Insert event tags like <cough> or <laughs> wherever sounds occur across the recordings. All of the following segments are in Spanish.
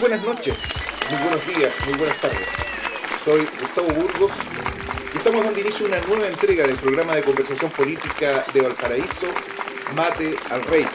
buenas noches, muy buenos días, muy buenas tardes. Soy Gustavo Burgos y estamos dando inicio a una nueva entrega del programa de conversación política de Valparaíso, Mate al Rey.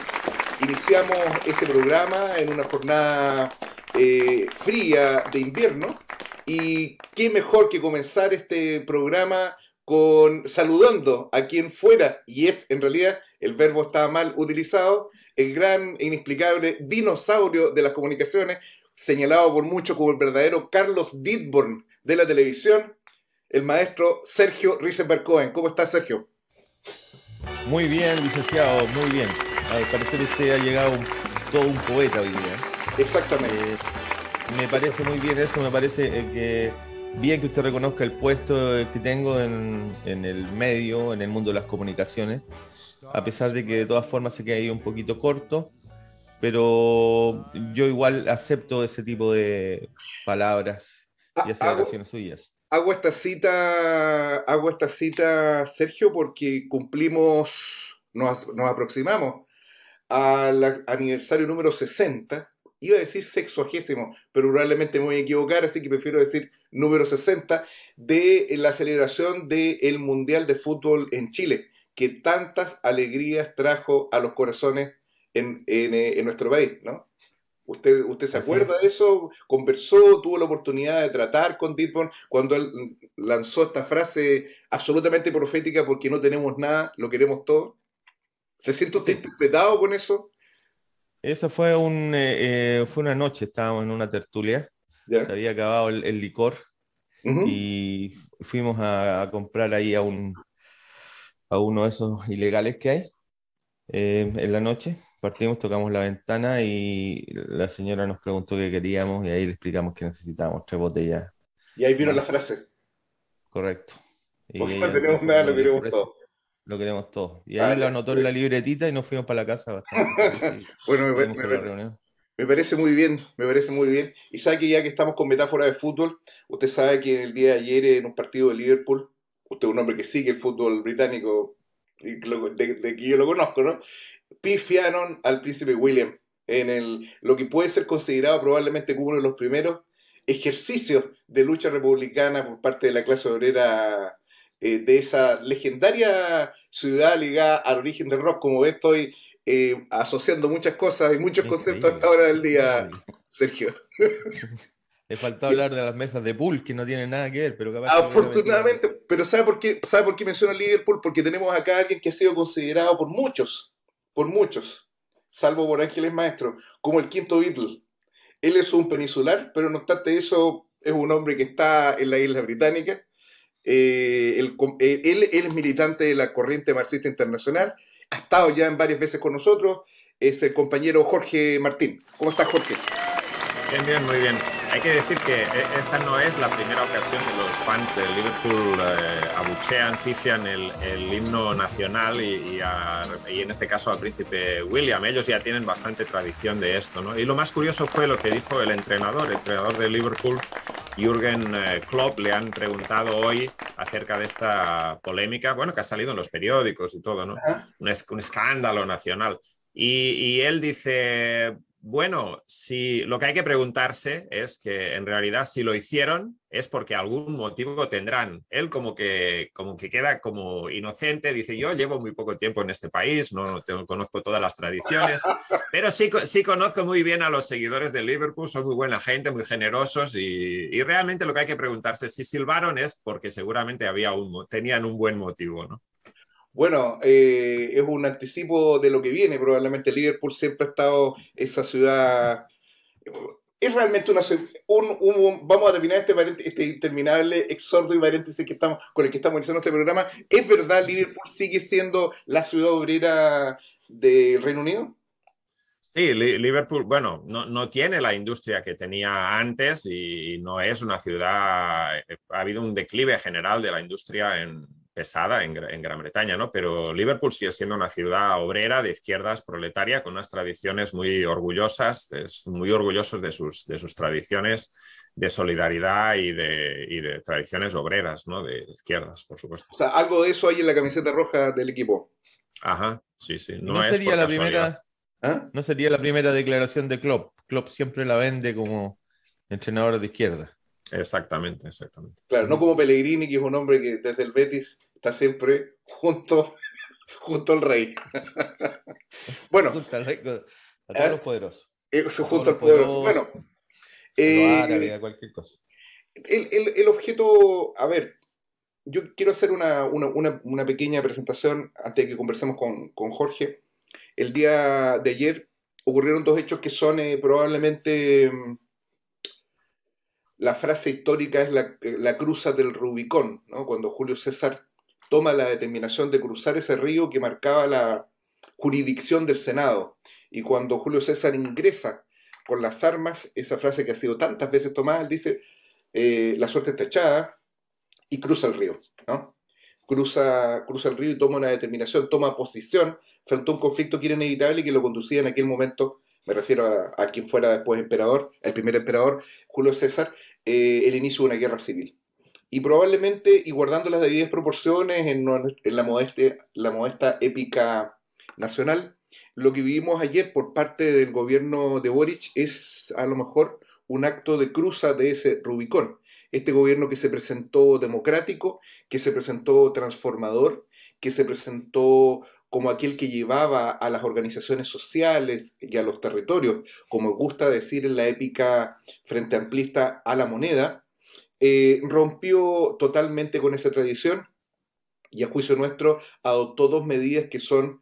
Iniciamos este programa en una jornada eh, fría de invierno y qué mejor que comenzar este programa con saludando a quien fuera, y es en realidad el verbo estaba mal utilizado, el gran e inexplicable dinosaurio de las comunicaciones, señalado por muchos como el verdadero Carlos Didborn de la televisión, el maestro Sergio Risenberg Cohen. ¿Cómo estás, Sergio? Muy bien, licenciado, muy bien. Al parecer usted ha llegado todo un poeta hoy día. Exactamente. Eh, me parece muy bien eso, me parece eh, que bien que usted reconozca el puesto eh, que tengo en, en, el medio, en el mundo de las comunicaciones, a pesar de que de todas formas se queda ahí un poquito corto, pero yo igual acepto ese tipo de palabras y ah, aceleraciones suyas. Hago esta cita, hago esta cita, Sergio, porque cumplimos, nos, aproximamos al aniversario número 60. Iba a decir sexuagésimo, pero probablemente me voy a equivocar, así que prefiero decir número 60, de la celebración del Mundial de Fútbol en Chile, que tantas alegrías trajo a los corazones eh, en, nuestro país, ¿no? ¿Usted, usted se acuerda de eso? ¿Conversó? ¿Tuvo la oportunidad de tratar con Ditborn cuando él lanzó esta frase absolutamente profética porque no tenemos nada, lo queremos todo? ¿Se siente usted interpretado con eso? Esa fue, un, eh, eh, fue una noche, estábamos en una tertulia, se había acabado el, licor y fuimos a, a, comprar ahí a, un, a uno de esos ilegales que hay. Eh, en la noche partimos, tocamos la ventana y la señora nos preguntó qué queríamos y ahí le explicamos que necesitábamos tres botellas. Y ahí vino ah. la frase. Correcto. Porque no tenemos nada, lo queremos todo. Lo queremos todo. Y ahí lo anotó en la pues. libretita y nos fuimos para la casa. Bastante. <laughs> bueno, me, parece muy bien, me parece muy bien. Y sabe que ya que estamos con metáfora de fútbol, usted sabe que el día de ayer en un partido de Liverpool, usted es un hombre que sigue el fútbol británico, de, que yo lo conozco, ¿no? Pifiaron al príncipe William en el, lo que puede ser considerado probablemente como uno de los primeros ejercicios de lucha republicana por parte de la clase obrera eh, de esa legendaria ciudad ligada al origen del rock. Como ves, estoy eh, asociando muchas cosas y muchos conceptos hasta ahora del día, Sergio. <laughs> Le faltaba hablar de las mesas de pool, que no tienen nada que ver, pero Afortunadamente, pero ¿sabe por, qué, ¿sabe por qué menciono Liverpool? Porque tenemos acá a alguien que ha sido considerado por muchos, por muchos, salvo por Ángeles Maestro, como el quinto Beatle. Él es un peninsular, pero no obstante eso, es un hombre que está en la isla británica. Eh, eh, él, es militante de la corriente marxista internacional, ha estado ya en varias veces con nosotros, es el compañero Jorge Martín. ¿Cómo estás, Jorge? Bien, bien, muy bien. Hay que decir que eh, esta no es la primera ocasión que los fans de Liverpool eh, abuchean, pifian el, el, himno nacional y, y, en este caso al príncipe William. Ellos ya tienen bastante tradición de esto. ¿no? Y lo más curioso fue lo que dijo el entrenador, el entrenador de Liverpool, Jürgen eh, Klopp. Le han preguntado hoy acerca de esta polémica, bueno, que ha salido en los periódicos y todo, ¿no? un, un escándalo nacional. Y, y, él dice, bueno, si lo que hay que preguntarse es que en realidad si lo hicieron es porque algún motivo tendrán. Él como que, como que queda como inocente, dice yo llevo muy poco tiempo en este país, no conozco todas las tradiciones, <laughs> pero sí, conozco muy bien a los seguidores de Liverpool, son muy buena gente, muy generosos y, y realmente lo que hay que preguntarse si silbaron es porque seguramente había un, tenían un buen motivo, ¿no? Bueno, eh, es un anticipo de lo que viene. Probablemente Liverpool siempre ha estado esa ciudad. Es realmente una ciudad... vamos a terminar este, este, interminable exordio y paréntesis que estamos, con el que estamos iniciando este programa. ¿Es verdad Liverpool sigue siendo la ciudad obrera del Reino Unido? Sí, Liverpool, bueno, no, tiene la industria que tenía antes y no es una ciudad, eh, ha habido un declive general de la industria en, pesada en, Gran Bretaña, ¿no? Pero Liverpool sigue siendo una ciudad obrera, de izquierdas, proletaria, con unas tradiciones muy orgullosas, es muy orgullosos de sus, de sus tradiciones de solidaridad y de, y de tradiciones obreras, ¿no? De izquierdas, por supuesto. O sea, algo de eso hay en la camiseta roja del equipo. Ajá, sí, sí. No, sería la primera, ¿Ah? No sería la primera declaración de Klopp. Klopp siempre la vende como entrenador de izquierda. Exactamente, exactamente. Claro, no como Pellegrini, que es un hombre que desde el Betis está siempre junto, <laughs> junto al rey. <laughs> bueno. Junto al rey, a todos ¿Ah? los poderosos. Eh, junto al poderoso. Bueno. Eh, cualquier cosa. El, objeto, a ver, yo quiero hacer una, pequeña presentación antes de que conversemos con, Jorge. El día de ayer ocurrieron dos hechos que son eh, probablemente mm, la frase histórica es la, cruza del Rubicón, cuando Julio César toma la determinación de cruzar ese río que marcaba la jurisdicción del Senado. Y cuando Julio César ingresa con las armas, esa frase que ha sido tantas veces tomada, él dice, eh, la suerte está echada y cruza el río. ¿no? Cruza, cruza el río y toma una determinación, toma posición frente a un conflicto que era inevitable y que lo conducía en aquel momento me refiero a, quien fuera después emperador, el primer emperador, Julio César, eh, el inicio de una guerra civil. Y probablemente, y guardando las debidas proporciones en, la, la modesta épica nacional, lo que vivimos ayer por parte del gobierno de Boric es a lo mejor un acto de cruza de ese Rubicón. Este gobierno que se presentó democrático, que se presentó transformador, que se presentó como aquel que llevaba a las organizaciones sociales y a los territorios, como gusta decir en la épica frente amplista a la moneda, eh, rompió totalmente con esa tradición y a juicio nuestro adoptó dos medidas que son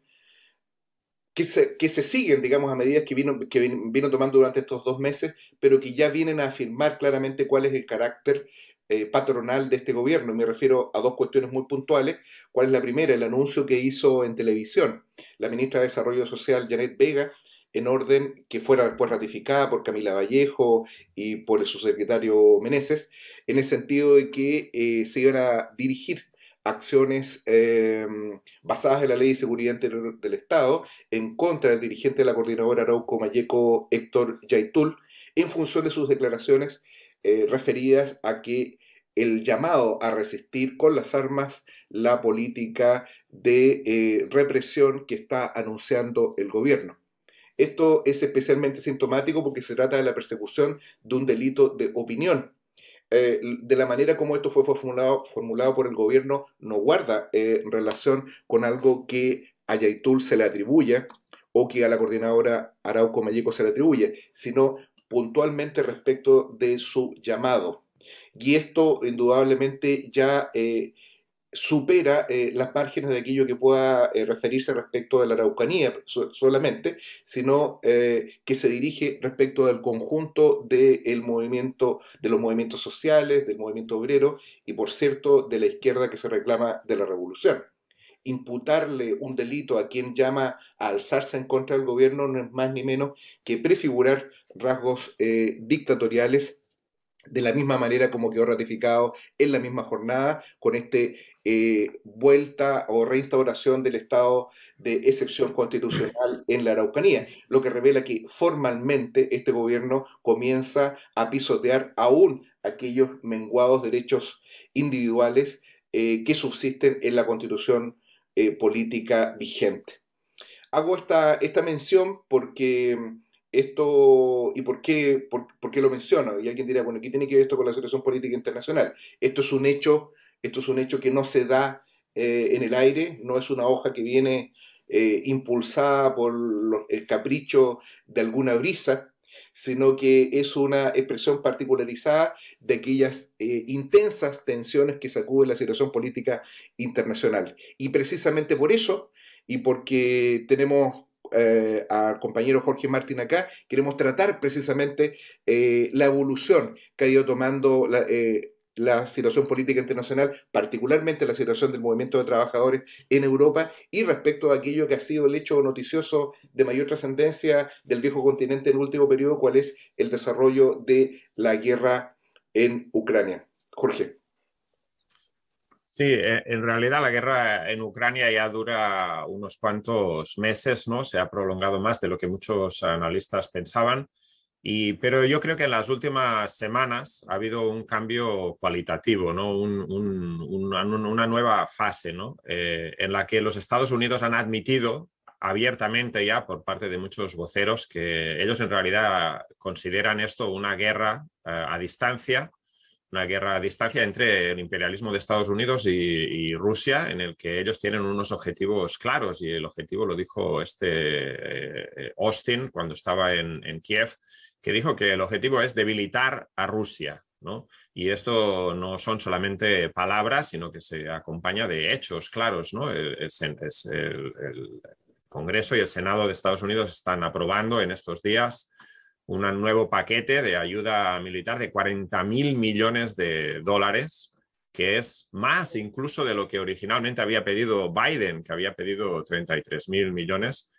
que se, que siguen, digamos, a medidas que vino, que vino tomando durante estos dos meses, pero que ya vienen a afirmar claramente cuál es el carácter eh, patronal de este gobierno. Me refiero a dos cuestiones muy puntuales. ¿Cuál es la primera? El anuncio que hizo en televisión la ministra de Desarrollo Social, Janet Vega, en orden que fuera después ratificada por Camila Vallejo y por el subsecretario Meneses, en el sentido de que eh, se iban a dirigir acciones em, basadas en la Ley de Seguridad Interior del Estado en contra del dirigente de la coordinadora Arauco Mayeco Héctor Yaitul, en función de sus declaraciones eh, referidas a que el llamado a resistir con las armas la política de eh, represión que está anunciando el gobierno. Esto es especialmente sintomático porque se trata de la persecución de un delito de opinión. Eh, de la manera como esto fue formulado, formulado por el gobierno no guarda relación con algo que a Yaitul se le atribuya o que a la coordinadora Arauco Malleco se le atribuye, sino puntualmente respecto de su llamado. Y esto indudablemente ya eh, supera eh, las márgenes de aquello que pueda eh, referirse respecto de la Araucanía solamente, sino que se dirige respecto del conjunto de, movimiento, de los movimientos sociales, del movimiento obrero y, por cierto, de la izquierda que se reclama de la revolución imputarle un delito a quien llama a alzarse en contra del gobierno no es más ni menos que prefigurar rasgos eh, dictatoriales de la misma manera como quedó ratificado en la misma jornada con esta eh, vuelta o reinstauración del estado de excepción constitucional en la Araucanía, lo que revela que formalmente este gobierno comienza a pisotear aún aquellos menguados derechos individuales eh, que subsisten en la constitución eh, política vigente. Hago esta, esta mención porque esto, ¿y por qué, por, lo menciono? Y alguien dirá, bueno, ¿qué tiene que ver esto con la situación política internacional? Esto es un hecho, esto es un hecho que no se da eh, en el aire, no es una hoja que viene eh, impulsada por el capricho de alguna brisa, sino que es una expresión particularizada de aquellas eh, intensas tensiones que sacude la situación política internacional. Y precisamente por eso, y porque tenemos eh, al compañero Jorge Martín acá, queremos tratar precisamente eh, la evolución que ha ido tomando la, la situación política internacional, particularmente la situación del movimiento de trabajadores en Europa y respecto a aquello que ha sido el hecho noticioso de mayor trascendencia del viejo continente en el último periodo, cuál es el desarrollo de la guerra en Ucrania. Jorge. Sí, eh, en realidad la guerra en Ucrania ya dura unos cuantos meses, ¿no? Se ha prolongado más de lo que muchos analistas pensaban pero yo creo que en las últimas semanas ha habido un cambio cualitativo, ¿no? una nueva fase eh, en la que los Estados Unidos han admitido abiertamente ya por parte de muchos voceros que ellos en realidad consideran esto una guerra eh, a distancia, una guerra a distancia entre el imperialismo de Estados Unidos y, Rusia, en el que ellos tienen unos objetivos claros, y el objetivo lo dijo este eh, Austin cuando estaba en, en Kiev, que dijo que el objetivo es debilitar a Rusia. Y esto no son solamente palabras, sino que se acompaña de hechos claros. ¿no? El, Congreso y el Senado de Estados Unidos están aprobando en estos días un nuevo paquete de ayuda militar de 40 mil millones de dólares, que es más incluso de lo que originalmente había pedido Biden, que había pedido 33 mil millones.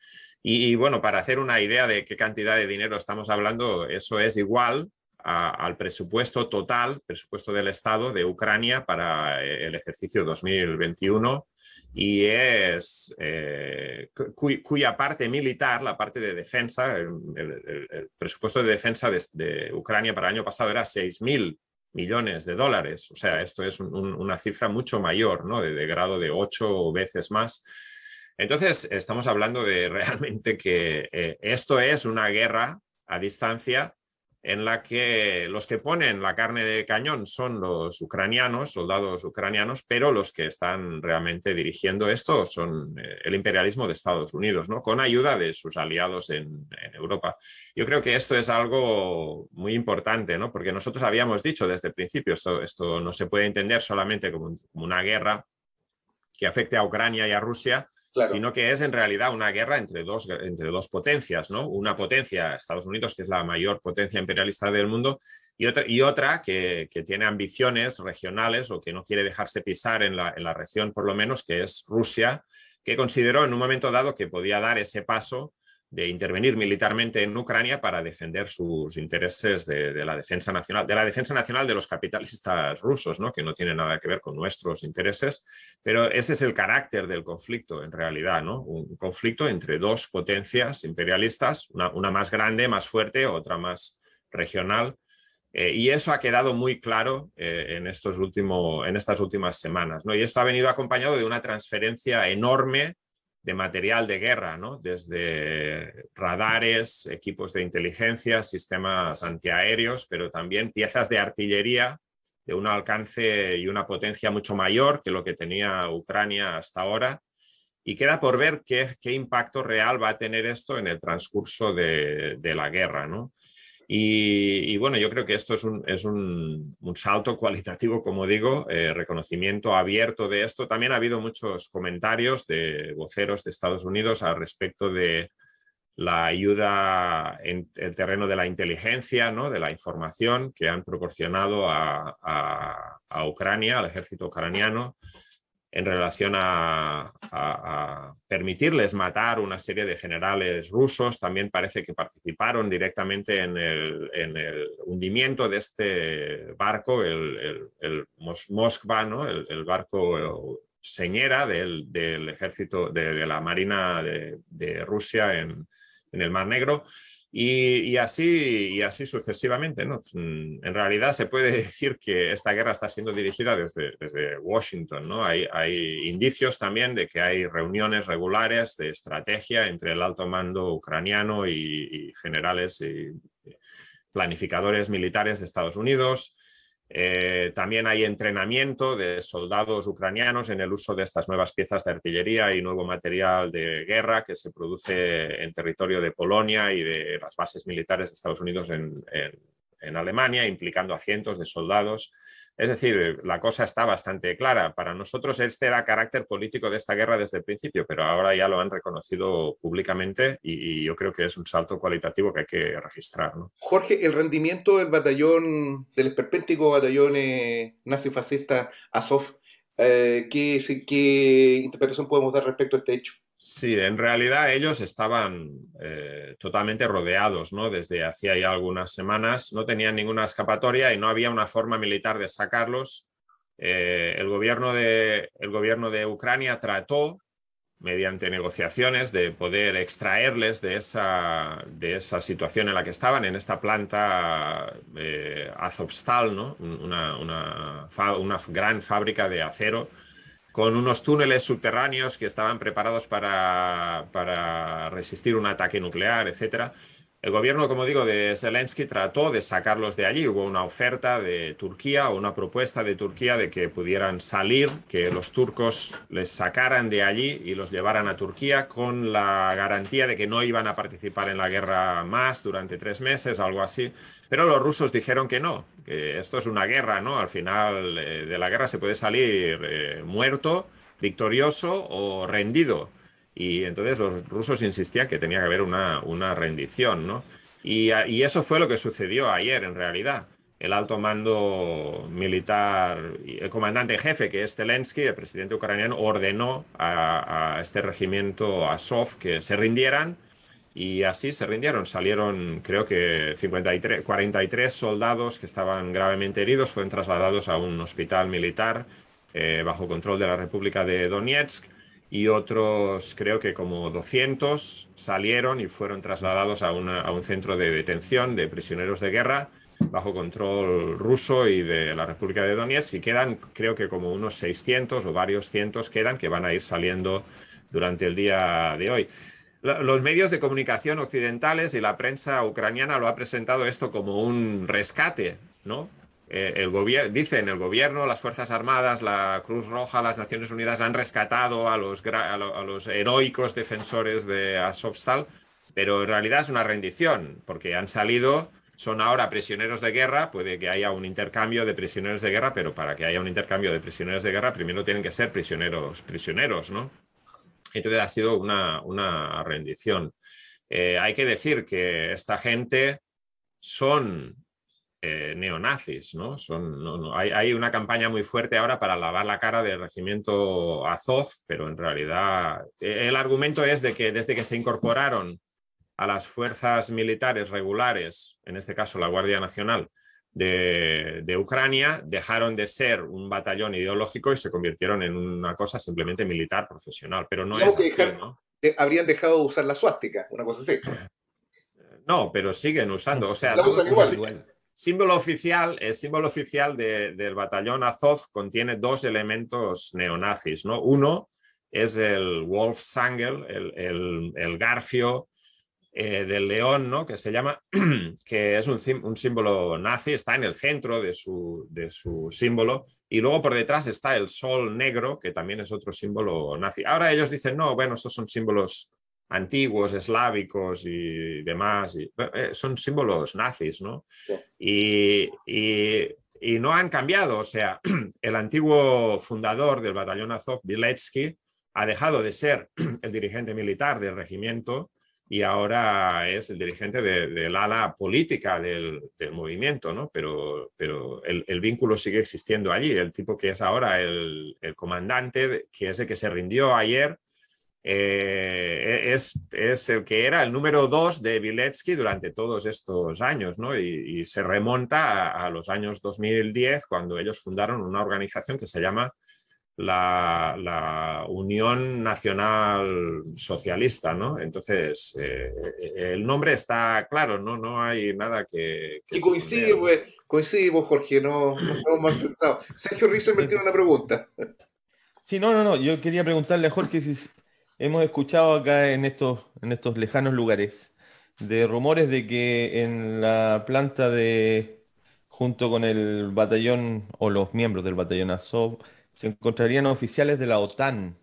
Y, bueno, para hacer una idea de qué cantidad de dinero estamos hablando, eso es igual al presupuesto total, presupuesto del Estado de Ucrania para eh, el ejercicio 2021 y es eh, cuya parte militar, la parte de defensa, el, presupuesto de defensa de, Ucrania para el año pasado era 6.000 millones de dólares. O sea, esto es una cifra mucho mayor, De, de grado de ocho veces más entonces, estamos hablando de realmente que eh, esto es una guerra a distancia en la que los que ponen la carne de cañón son los ucranianos, soldados ucranianos, pero los que están realmente dirigiendo esto son eh, el imperialismo de Estados Unidos, con ayuda de sus aliados en, Europa. Yo creo que esto es algo muy importante, ¿no? porque nosotros habíamos dicho desde el principio, esto, esto no se puede entender solamente como una guerra que afecte a Ucrania y a Rusia, sino que es en realidad una guerra entre dos, entre dos potencias, ¿no? Una potencia, Estados Unidos, que es la mayor potencia imperialista del mundo, y otra, y otra que, tiene ambiciones regionales o que no quiere dejarse pisar en la, en la región, por lo menos, que es Rusia, que consideró en un momento dado que podía dar ese paso de intervenir militarmente en Ucrania para defender sus intereses de, la defensa nacional, de la defensa nacional de los capitalistas rusos, ¿no? que no tiene nada que ver con nuestros intereses, pero ese es el carácter del conflicto en realidad, ¿no? un conflicto entre dos potencias imperialistas, una, más grande, más fuerte, otra más regional, eh, y eso ha quedado muy claro eh, en, estos último, en estas últimas semanas. ¿no? Y esto ha venido acompañado de una transferencia enorme de material de guerra, ¿no? desde radares, equipos de inteligencia, sistemas antiaéreos, pero también piezas de artillería de un alcance y una potencia mucho mayor que lo que tenía Ucrania hasta ahora. Y queda por ver qué, impacto real va a tener esto en el transcurso de, de la guerra. ¿no? Y, bueno, yo creo que esto es un, salto cualitativo, como digo, eh, reconocimiento abierto de esto. También ha habido muchos comentarios de voceros de Estados Unidos al respecto de la ayuda en el terreno de la inteligencia, ¿no? de la información que han proporcionado a Ucrania, al ejército ucraniano en relación a, permitirles matar una serie de generales rusos. También parece que participaron directamente en el, hundimiento de este barco, el, el, el Moskva, el, barco señera del, ejército de, la Marina de, Rusia en, en el Mar Negro. Y, así, y así sucesivamente. Mm, en realidad se puede <laughs> decir que esta guerra está siendo dirigida desde, Washington. ¿no? Hay, indicios también de que hay reuniones regulares de estrategia entre el alto mando ucraniano y generales y planificadores militares de Estados Unidos. Eh, también hay entrenamiento de soldados ucranianos en el uso de estas nuevas piezas de artillería y nuevo material de guerra que se produce en territorio de Polonia y de las bases militares de Estados Unidos en, en Alemania, implicando a cientos de soldados es decir, eh, la cosa está bastante clara. Para nosotros este era carácter político de esta guerra desde el principio, pero ahora ya lo han reconocido públicamente y, yo creo que es un salto cualitativo que hay que registrar. Jorge, el rendimiento del batallón, del esperpéntico batallón nazi eh, nazifascista Azov, eh, ¿qué, ¿qué interpretación podemos dar respecto a este hecho? Sí, en realidad ellos estaban eh, totalmente rodeados, ¿no? Desde hacía ya algunas semanas, no tenían ninguna escapatoria y no había una forma militar de sacarlos. Eh, el, gobierno de, Ucrania trató, mediante negociaciones, de poder extraerles de esa, situación en la que estaban, en esta planta eh, Azovstal, una gran fábrica de acero con unos túneles subterráneos que estaban preparados para, para resistir un ataque nuclear, etcétera. El gobierno, como digo, de Zelensky trató de sacarlos de allí. Hubo una oferta de Turquía o una propuesta de Turquía de que pudieran salir, que los turcos les sacaran de allí y los llevaran a Turquía con la garantía de que no iban a participar en la guerra más durante tres meses, algo así. Pero los rusos dijeron que no, que esto es una guerra, ¿no? Al final eh, de la guerra se puede salir eh, muerto, victorioso o rendido y entonces los rusos insistían que tenía que haber una, una rendición, ¿no? Y, ah, y, eso fue lo que sucedió ayer, en realidad. El alto mando militar, el comandante en jefe, que es Zelensky, el presidente ucraniano, ordenó a, este regimiento Azov que se rindieran y así se rindieron. Salieron, creo que 53, 43 soldados que estaban gravemente heridos, fueron trasladados a un hospital militar eh, bajo control de la República de Donetsk y otros, creo que como 200, salieron y fueron trasladados a, un centro de detención de prisioneros de guerra bajo control ruso y de la República de Donetsk y quedan, creo que como unos 600 o varios cientos quedan que van a ir saliendo durante el día de hoy. Los medios de comunicación occidentales y la prensa ucraniana lo ha presentado esto como un rescate, ¿no? Eh, el gobierno, dicen el gobierno, las Fuerzas Armadas, la Cruz Roja, las Naciones Unidas han rescatado a los, heroicos defensores de Azovstal, pero en realidad es una rendición, porque han salido, son ahora prisioneros de guerra, puede que haya un intercambio de prisioneros de guerra, pero para que haya un intercambio de prisioneros de guerra, primero tienen que ser prisioneros, prisioneros, ¿no? Entonces ha sido una, rendición. Eh, hay que decir que esta gente son eh, neonazis, ¿no? Son, Hay, una campaña muy fuerte ahora para lavar la cara del regimiento Azov, pero en realidad eh, el argumento es de que desde que se incorporaron a las fuerzas militares regulares, en este caso la Guardia Nacional de, Ucrania, dejaron de ser un batallón ideológico y se convirtieron en una cosa simplemente militar profesional, pero no es así, ¿no? habrían dejado de usar la suástica, una cosa así. No, pero siguen usando, o sea, Símbolo oficial, el símbolo oficial del batallón Azov contiene dos elementos neonazis. ¿no? Uno es el Wolf el, garfio eh, del león, ¿no? que se llama, <clears throat> que es un, símbolo nazi, está en el centro de su, de su símbolo, y luego por detrás está el sol negro, que también es otro símbolo nazi. Ahora ellos dicen, no, bueno, estos son símbolos antiguos, eslávicos y demás. Eh, son símbolos nazis, ¿no? Y, no han cambiado. O sea, <clears throat> el antiguo fundador del batallón Azov, Biletsky, ha dejado de ser <clears throat> el dirigente militar del regimiento y ahora es el dirigente del ala política del, movimiento, ¿no? Pero, pero el, vínculo sigue existiendo allí. El tipo que es ahora el, el comandante, que es el que se rindió ayer, eh, e, es, es, el que era el número dos de Viletsky durante todos estos años, ¿no? Y, se remonta a, los años 2010, cuando ellos fundaron una organización que se llama la, Unión Nacional Socialista, ¿no? Entonces, eh, el nombre está claro, ¿no? No hay nada que... que y coincide, pues, pues, Jorge, no, no más pensado. Sergio Rizzo me tiene una pregunta. Sí, no, no, no. Yo quería preguntarle a Jorge si, Hemos escuchado acá en estos, en estos lejanos lugares de rumores de que en la planta de, junto con el batallón o los miembros del batallón Azov, se encontrarían oficiales de la OTAN.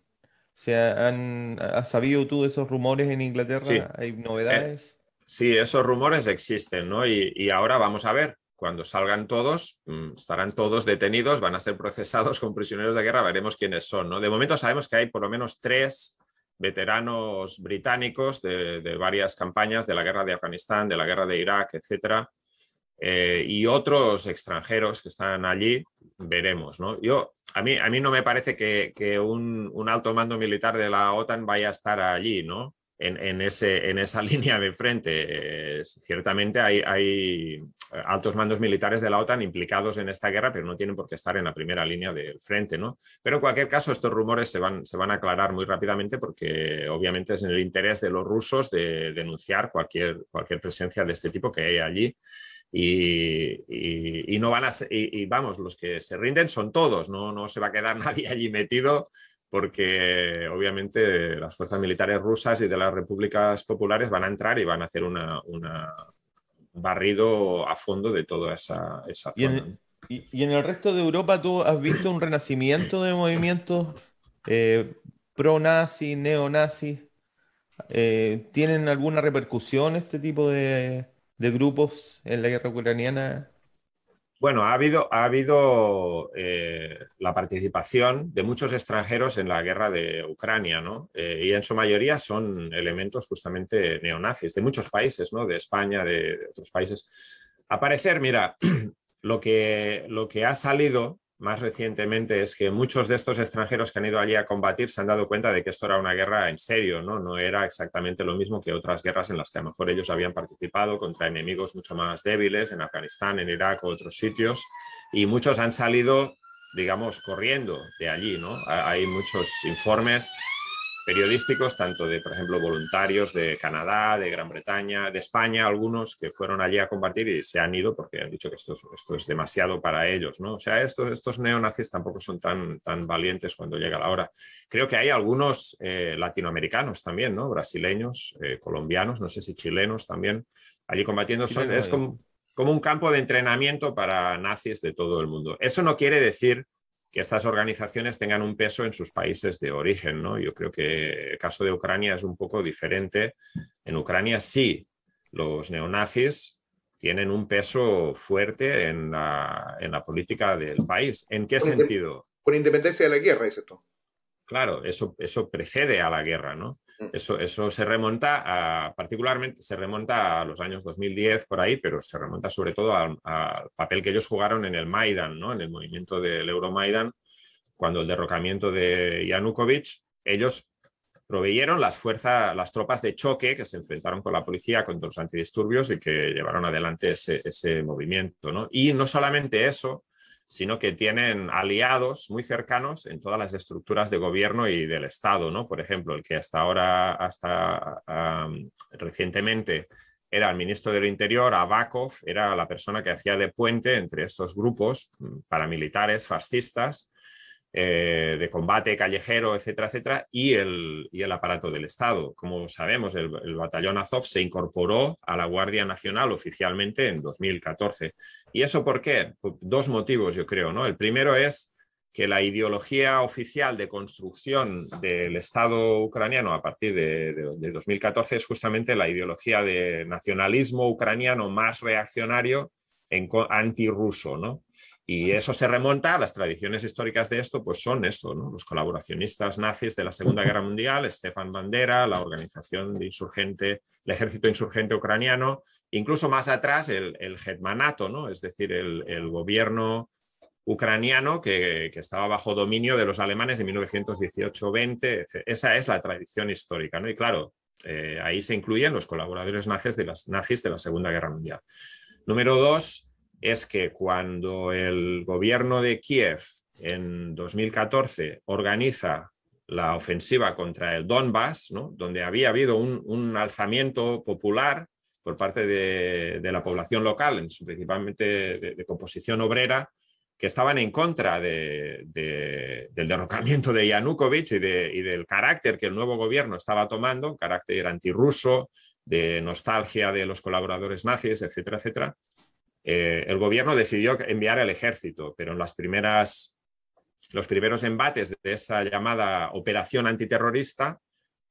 ¿Se han, ¿Has sabido tú de esos rumores en Inglaterra? ¿Hay novedades? Eh, sí, esos rumores existen, ¿no? Y, ahora vamos a ver. Cuando salgan todos, mm, estarán todos detenidos, van a ser procesados <laughs> como prisioneros de guerra, veremos quiénes son. ¿no? De momento sabemos que hay por lo menos tres veteranos británicos de, varias campañas, de la guerra de Afganistán, de la guerra de Irak, etcétera, eh, y otros extranjeros que están allí, veremos. ¿no? Yo, a, mí, a mí no me parece que, un, alto mando militar de la OTAN vaya a estar allí, ¿no? en, ese, en esa <laughs> línea de frente. Eh, ciertamente hay, eh, altos mandos militares de la OTAN implicados en esta guerra, pero no tienen por qué estar en la primera línea del frente. ¿no? Pero en cualquier caso, estos rumores se van, se van a aclarar muy rápidamente porque obviamente es en el interés de los rusos de denunciar cualquier, cualquier presencia de este tipo que hay allí. Y, no van a vamos los que se rinden son todos no no se va a quedar <laughs> nadie allí metido porque obviamente las fuerzas militares rusas y de las repúblicas populares van a entrar y van a hacer un barrido a fondo de toda esa, esa zona. ¿Y en, el resto de Europa tú has visto un renacimiento de movimientos eh, pro-nazi, neonazis? Eh, ¿Tienen alguna repercusión este tipo de, de grupos en la guerra ucraniana? Bueno, ha habido, ha habido eh, la participación de muchos extranjeros en la guerra de Ucrania, ¿no? Eh, y en su mayoría son elementos justamente neonazis de muchos países, ¿no? De España, de, otros países. Aparecer, parecer, mira, <clears throat> lo que, lo que ha salido más recientemente es que muchos de estos extranjeros que han ido allí a combatir se han dado cuenta de que esto era una guerra en serio, ¿no? No era exactamente lo mismo que otras guerras en las que a lo mejor ellos habían participado contra enemigos mucho más débiles en Afganistán, en Irak o otros sitios. Y muchos han salido, digamos, corriendo de allí, ¿no? Hay muchos informes periodísticos, tanto de, por ejemplo, voluntarios de Canadá, de Gran Bretaña, de España, algunos que fueron allí a combatir y se han ido porque han dicho que esto es, demasiado para ellos, ¿no? O sea, estos, estos neonazis tampoco son tan, tan valientes cuando llega la hora. Creo que hay algunos eh, latinoamericanos también, ¿no? Brasileños, eh, colombianos, no sé si chilenos también, allí combatiendo. es como, como un campo de entrenamiento para nazis de todo el mundo. Eso no quiere decir que estas organizaciones tengan un peso en sus países de origen. ¿no? Yo creo que el caso de Ucrania es un poco diferente. En Ucrania sí, los neonazis tienen un peso fuerte en la, política del país. ¿En qué sentido? Por independencia de la guerra, es esto. Claro, eso, eso precede a la guerra, ¿no? Mm. Eso, se remonta particularmente, se remonta a los años 2010 por ahí, pero se remonta sobre todo al, papel que ellos jugaron en el Maidan, ¿no? en el movimiento del Euromaidan, cuando el derrocamiento de Yanukovych, ellos proveyeron las fuerzas, las tropas de choque que se enfrentaron con la policía contra los antidisturbios y que llevaron adelante ese, movimiento. Y no solamente eso, sino que tienen aliados muy cercanos en todas las estructuras de gobierno y del Estado, ¿no? Por ejemplo, el que hasta ahora, hasta recientemente era el ministro del Interior, Abakov, era la persona que hacía de puente entre estos grupos mm, paramilitares fascistas eh, de combate callejero, etcétera, etcétera, y el, aparato del Estado. Como sabemos, el, batallón Azov se incorporó a la Guardia Nacional oficialmente en 2014. ¿Y eso por qué? dos motivos, yo creo. ¿no? El primero es que la ideología oficial de construcción del Estado ucraniano a partir de, 2014 es justamente la ideología de nacionalismo ucraniano más reaccionario en, antirruso, ¿no? Y eso se remonta a las tradiciones históricas de esto, pues son esto, los colaboracionistas nazis de la Segunda Guerra Mundial, Stefan Bandera, la organización insurgente, el ejército insurgente ucraniano, incluso más atrás el, hetmanato, ¿no? es decir, el, gobierno ucraniano que, estaba bajo dominio de los alemanes en 1918-20. Esa es la tradición histórica. ¿no? Y claro, eh, ahí se incluyen los colaboradores nazis de, las, nazis de la Segunda Guerra Mundial. Número dos, es que cuando el gobierno de Kiev en 2014 organiza la ofensiva contra el Donbass, donde había habido un, alzamiento popular por parte de, la población local, principalmente de, composición obrera, que estaban en contra del derrocamiento de Yanukovych y, del carácter que el nuevo gobierno estaba tomando, carácter antirruso, de nostalgia de los colaboradores nazis, etcétera, etcétera. Eh, el gobierno decidió enviar al ejército, pero en los primeros embates de esa llamada operación antiterrorista,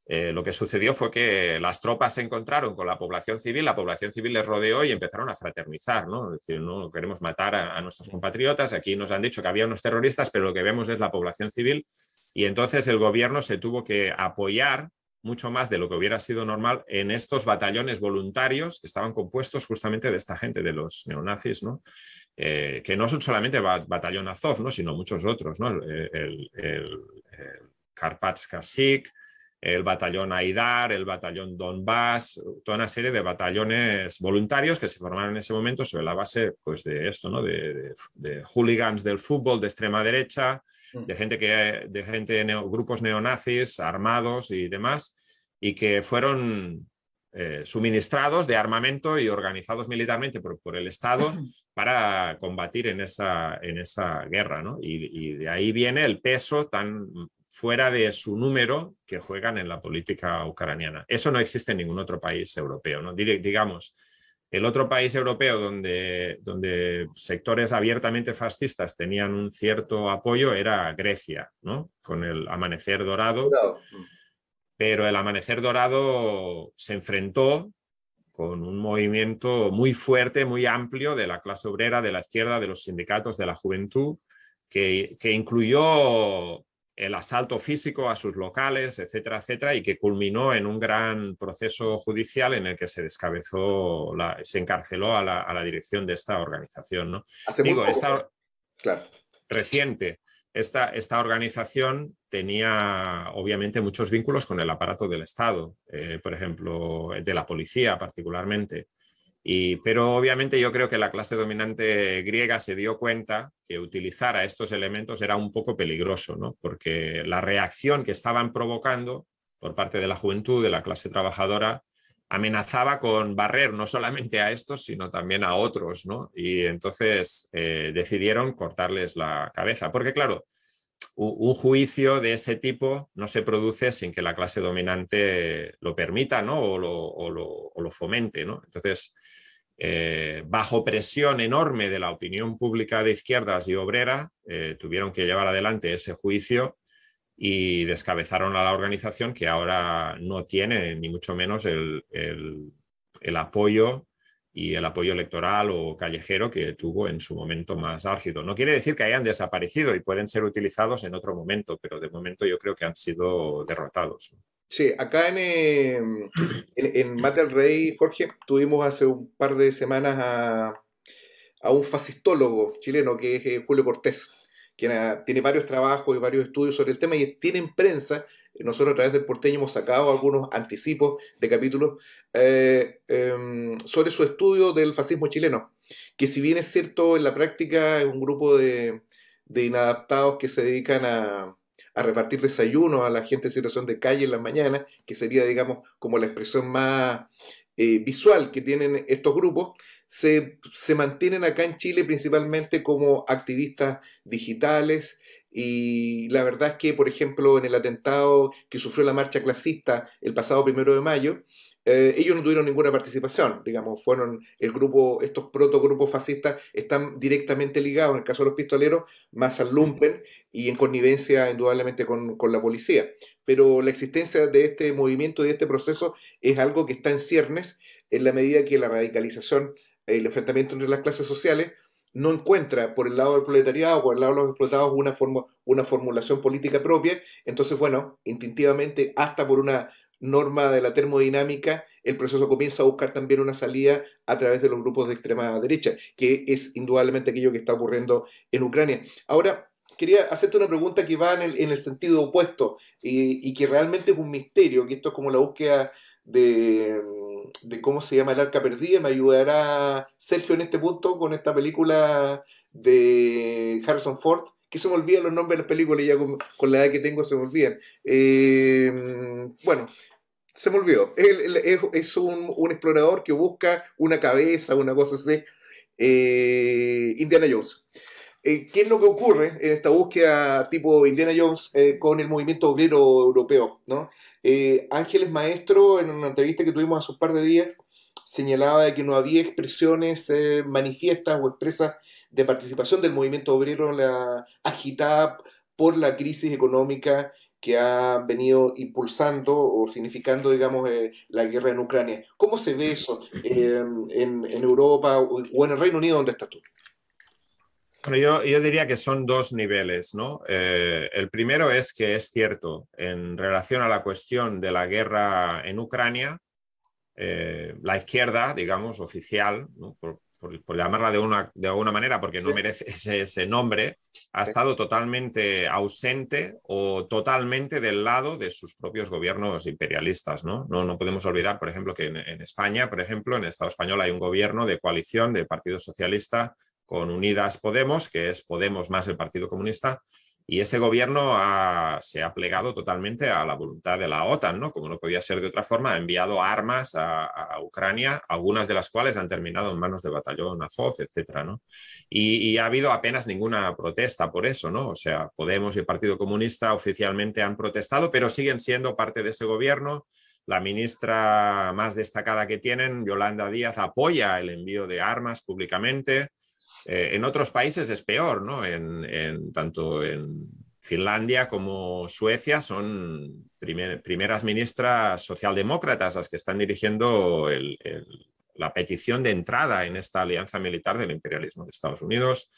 eh, lo que sucedió fue que las tropas se encontraron con la población civil, la población civil les rodeó y empezaron a fraternizar, ¿no? Es decir, no queremos matar a nuestros compatriotas, aquí nos han dicho que había unos terroristas, pero lo que vemos es la población civil y entonces el gobierno se tuvo que apoyar mucho más de lo que hubiera sido normal en estos batallones voluntarios que estaban compuestos justamente de esta gente, de los neonazis, eh, que no son solamente batallón Azov, ¿no? sino muchos otros, ¿no? el, el, el, el batallón Aidar, el batallón Donbass, toda una serie de batallones voluntarios que se formaron en ese momento sobre la base pues, de esto, ¿no? de hooligans del fútbol de extrema derecha, Mm. de gente, que, de gente grupos neonazis armados y demás, y que fueron eh, suministrados de armamento y organizados militarmente por, el Estado para combatir en esa, en esa guerra. ¿no? Y, de ahí viene el peso tan fuera de su número que juegan en la política ucraniana. Eso no existe en ningún otro país europeo, ¿no? digamos, el otro país europeo donde, donde sectores abiertamente fascistas tenían un cierto apoyo era Grecia, con el amanecer dorado. Pero el amanecer dorado se enfrentó con un movimiento muy fuerte, muy amplio de la clase obrera, de la izquierda, de los sindicatos, de la juventud, que, que incluyó el asalto físico a sus locales, etcétera, etcétera, y que culminó en un gran proceso judicial en el que se descabezó, se encarceló a la, dirección de esta organización. Digo, esta, reciente. Esta, esta, organización tenía obviamente muchos vínculos con el aparato del Estado, eh, por ejemplo, de la policía particularmente pero obviamente yo creo que la clase dominante griega se dio cuenta que utilizar a estos elementos era un poco peligroso, ¿no? porque la reacción que estaban provocando por parte de la juventud, de la clase trabajadora, amenazaba con barrer no solamente a estos, sino también a otros. ¿no? Y entonces eh, decidieron cortarles la cabeza, porque claro, un juicio de ese tipo no se produce sin que la clase dominante lo permita ¿no? o, lo, o, lo, fomente. ¿no? Entonces, eh, bajo presión enorme de la opinión pública de izquierdas y obrera, eh, tuvieron que llevar adelante ese juicio y descabezaron a la organización que ahora no tiene ni mucho menos el, el apoyo y el apoyo electoral o callejero que tuvo en su momento más álgido. No quiere decir que hayan desaparecido y pueden ser utilizados en otro momento, pero de momento yo creo que han sido derrotados. Sí, acá en, em, en, al Rey, Jorge, tuvimos hace un par de semanas a, un fascistólogo chileno que es eh, Julio Cortés, quien ah, tiene varios trabajos y varios estudios sobre el tema y tiene prensa. Eh, nosotros a través del porteño hemos sacado algunos anticipos de capítulos eh, em, sobre su estudio del fascismo chileno, que si bien es cierto en la práctica es un grupo de inadaptados que se dedican a, a repartir desayunos a la gente en situación de calle en las mañanas, que sería, digamos, como la expresión más eh, visual que tienen estos grupos, se, se mantienen acá en Chile principalmente como activistas digitales, y la verdad es que, por ejemplo, en el atentado que sufrió la marcha clasista el pasado primero de mayo, eh, ellos no tuvieron ninguna participación, digamos, fueron el grupo, estos protogrupos fascistas están directamente ligados, en el caso de los pistoleros, más al lumpen y en connivencia indudablemente con, la policía. Pero la existencia de este movimiento y de este proceso es algo que está en ciernes en la medida que la radicalización, el enfrentamiento entre las clases sociales, no encuentra por el lado del proletariado, o por el lado de los explotados, una, forma, una formulación política propia. Entonces, bueno, instintivamente, hasta por una norma de la termodinámica, el proceso comienza a buscar también una salida a través de los grupos de extrema derecha, que es indudablemente aquello que está ocurriendo en Ucrania. Ahora, quería hacerte una pregunta que va en el, sentido opuesto eh, y que realmente es un misterio, que esto es como la búsqueda de, de, cómo se llama el arca perdida. Me ayudará Sergio en este punto con esta película de Harrison Ford que se me olvidan los nombres de las películas ya con, la edad que tengo se me olvidan. Eh, bueno, se me olvidó. es un, explorador que busca una cabeza, una cosa así. Eh, Indiana Jones. Eh, ¿Qué es lo que ocurre en esta búsqueda tipo Indiana Jones con el movimiento obrero europeo? ¿no? Ángeles Maestro, en una entrevista que tuvimos hace un par de días, señalaba que no había expresiones manifiestas o expresas de participación del movimiento obrero la, agitada por la crisis económica que ha venido impulsando o significando, digamos, eh, la guerra en Ucrania. ¿Cómo se ve eso em, en, Europa o, en el Reino Unido, ¿Dónde estás tú? Bueno, yo, yo diría que son dos niveles, ¿no? Eh, el primero es que es cierto, en relación a la cuestión de la guerra en Ucrania, eh, la izquierda, digamos, oficial, ¿no? por, por llamarla de, una, de alguna manera, porque no merece ese, nombre, ha estado totalmente ausente o totalmente del lado de sus propios gobiernos imperialistas. No, no, podemos olvidar, por ejemplo, que en, en España, por ejemplo, en el Estado español hay un gobierno de coalición del Partido Socialista con Unidas Podemos, que es Podemos más el Partido Comunista, y ese gobierno se ha plegado totalmente a la voluntad de la OTAN, ¿no? Como no podía ser de otra forma, ha enviado armas a, Ucrania, algunas de las cuales han terminado en manos de batallón Azov, etc. Y, y, ha habido apenas ninguna protesta por eso, ¿no? O sea, Podemos y el Partido Comunista oficialmente han protestado, pero siguen siendo parte de ese gobierno. La ministra más destacada que tienen, Yolanda Díaz, apoya el envío de armas públicamente. Eh, en otros países es peor, ¿no? En, tanto en Finlandia como Suecia son primeras ministras socialdemócratas las que están dirigiendo la petición de entrada en esta alianza militar del imperialismo de Estados Unidos.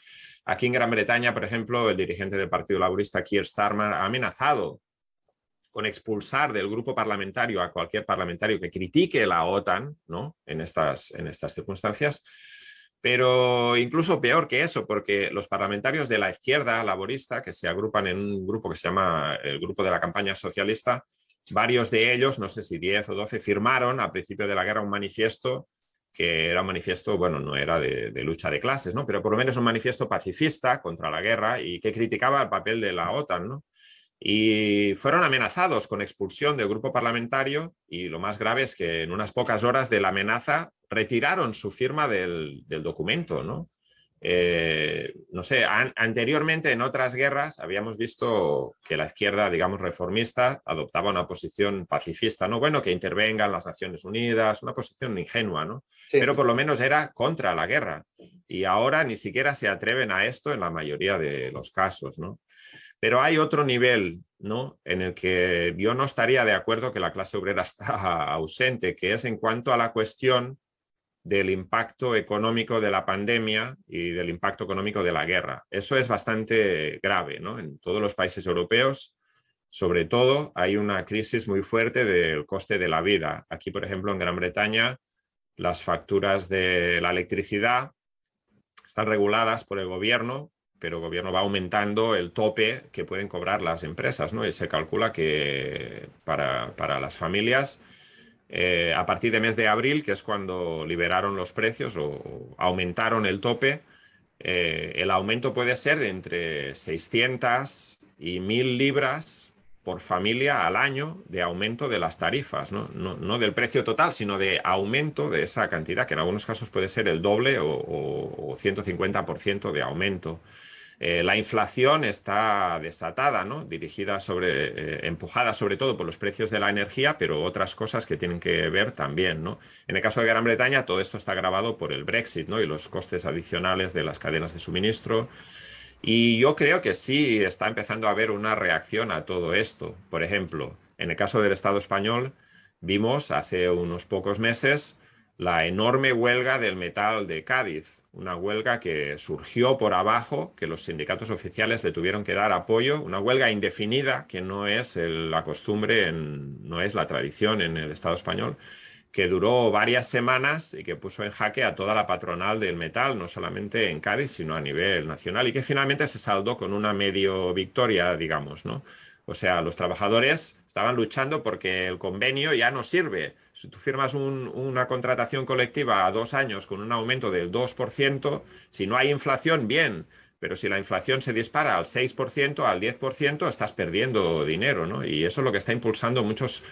Aquí en Gran Bretaña, por ejemplo, el dirigente del Partido Laborista, Keir Starmer, ha amenazado con expulsar del grupo parlamentario a cualquier parlamentario que critique la OTAN en estas circunstancias. Pero incluso peor que eso, porque los parlamentarios de la izquierda laborista, que se agrupan en un grupo que se llama el Grupo de la Campaña Socialista, varios de ellos, no sé si 10 o 12, firmaron a principio de la guerra un manifiesto que era un manifiesto, bueno, no era de, lucha de clases, ¿no? Pero por lo menos un manifiesto pacifista contra la guerra y que criticaba el papel de la OTAN, ¿no? Y fueron amenazados con expulsión del grupo parlamentario y lo más grave es que en unas pocas horas de la amenaza retiraron su firma del, documento, ¿no? Eh, no sé, anteriormente en otras guerras habíamos visto que la izquierda, digamos, reformista, adoptaba una posición pacifista, ¿no? Bueno, que intervengan las Naciones Unidas, una posición ingenua, ¿no? Pero por lo menos era contra la guerra. Y ahora ni siquiera se atreven a esto en la mayoría de los casos, ¿no? Pero hay otro nivel, ¿no? En el que yo no estaría de acuerdo que la clase obrera <laughs> está ausente, que es en cuanto a la cuestión del impacto económico de la pandemia y del impacto económico de la guerra. Eso es bastante grave, ¿no? En todos los países europeos, sobre todo, hay una crisis muy fuerte del coste de la vida. Aquí, por ejemplo, en Gran Bretaña, las facturas de la electricidad están reguladas por el gobierno, pero el gobierno va aumentando el tope que pueden cobrar las empresas, ¿no? Y se calcula que para, para las familias eh, a partir de mes de abril, que es cuando liberaron los precios o, aumentaron el tope, eh, el aumento puede ser de entre 600 y 1000 libras por familia al año de aumento de las tarifas, ¿no? del precio total, sino de aumento de esa cantidad, que en algunos casos puede ser el doble o 150% de aumento. Eh, la inflación está desatada, ¿no? dirigida sobre, eh, empujada sobre todo por los precios de la energía, pero otras cosas que tienen que ver también. ¿no? En el caso de Gran Bretaña, todo esto está agravado por el Brexit ¿no? y los costes adicionales de las cadenas de suministro. Y yo creo que sí está empezando a haber una reacción a todo esto. Por ejemplo, en el caso del Estado español, vimos hace unos pocos meses la enorme huelga del metal de Cádiz, una huelga que surgió por abajo, que los sindicatos oficiales le tuvieron que dar apoyo, una huelga indefinida que no es la costumbre, en, no es la tradición en el Estado español, que duró varias semanas y que puso en jaque a toda la patronal del metal, no solamente en Cádiz, sino a nivel nacional, y que finalmente se saldó con una medio victoria, digamos, ¿no? O sea, los trabajadores Estaban luchando porque el convenio ya no sirve. Si tú firmas una contratación colectiva a dos años con un aumento del 2%, si no hay inflación, bien. Pero si la inflación se dispara al 6%, al 10%, estás perdiendo dinero, ¿no? Y eso es lo que está impulsando muchos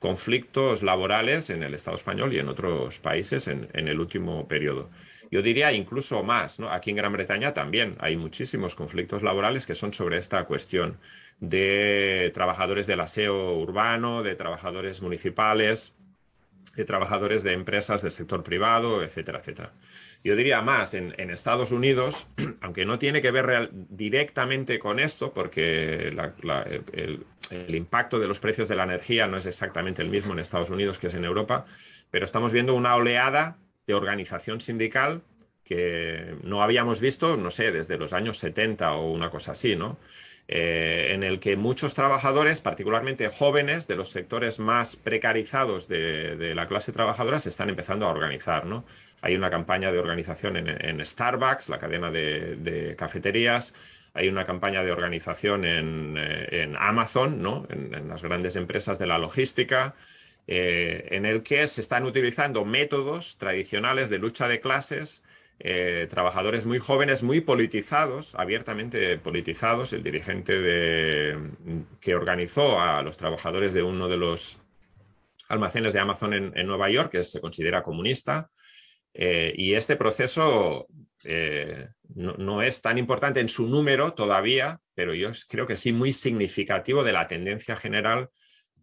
conflictos laborales en el Estado español y en otros países en el último periodo. Yo diría incluso más, Aquí en Gran Bretaña también hay muchísimos conflictos laborales que son sobre esta cuestión de trabajadores del aseo urbano, de trabajadores municipales, de trabajadores de empresas del sector privado, etcétera, etcétera. Yo diría más, en, Estados Unidos, <clears throat> aunque no tiene que ver directamente con esto, porque el, el impacto de los precios de la energía no es exactamente el mismo en Estados Unidos que es en Europa, pero estamos viendo una oleada de organización sindical que no habíamos visto, no sé, desde los años 70 o una cosa así, ¿no? Eh, en el que muchos trabajadores, particularmente jóvenes de los sectores más precarizados de, la clase trabajadora, se están empezando a organizar. ¿no? Hay una campaña de organización en, Starbucks, la cadena de, cafeterías. Hay una campaña de organización en, eh, Amazon, ¿no? en las grandes empresas de la logística. Eh, en el que se están utilizando métodos tradicionales de lucha de clases, eh, trabajadores muy jóvenes, muy politizados, abiertamente politizados. El dirigente de, que organizó a los trabajadores de uno de los almacenes de Amazon en, Nueva York, que se considera comunista, eh, y este proceso no, no, es tan importante en su número todavía, pero yo creo que sí muy significativo de la tendencia general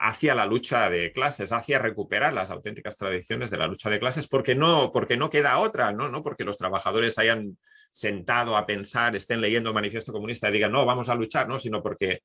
hacia la lucha de clases, hacia recuperar las auténticas tradiciones de la lucha de clases, porque no, porque no queda otra, ¿no? porque los trabajadores hayan sentado a pensar, estén leyendo el manifiesto comunista y digan, no, vamos a luchar, no, sino porque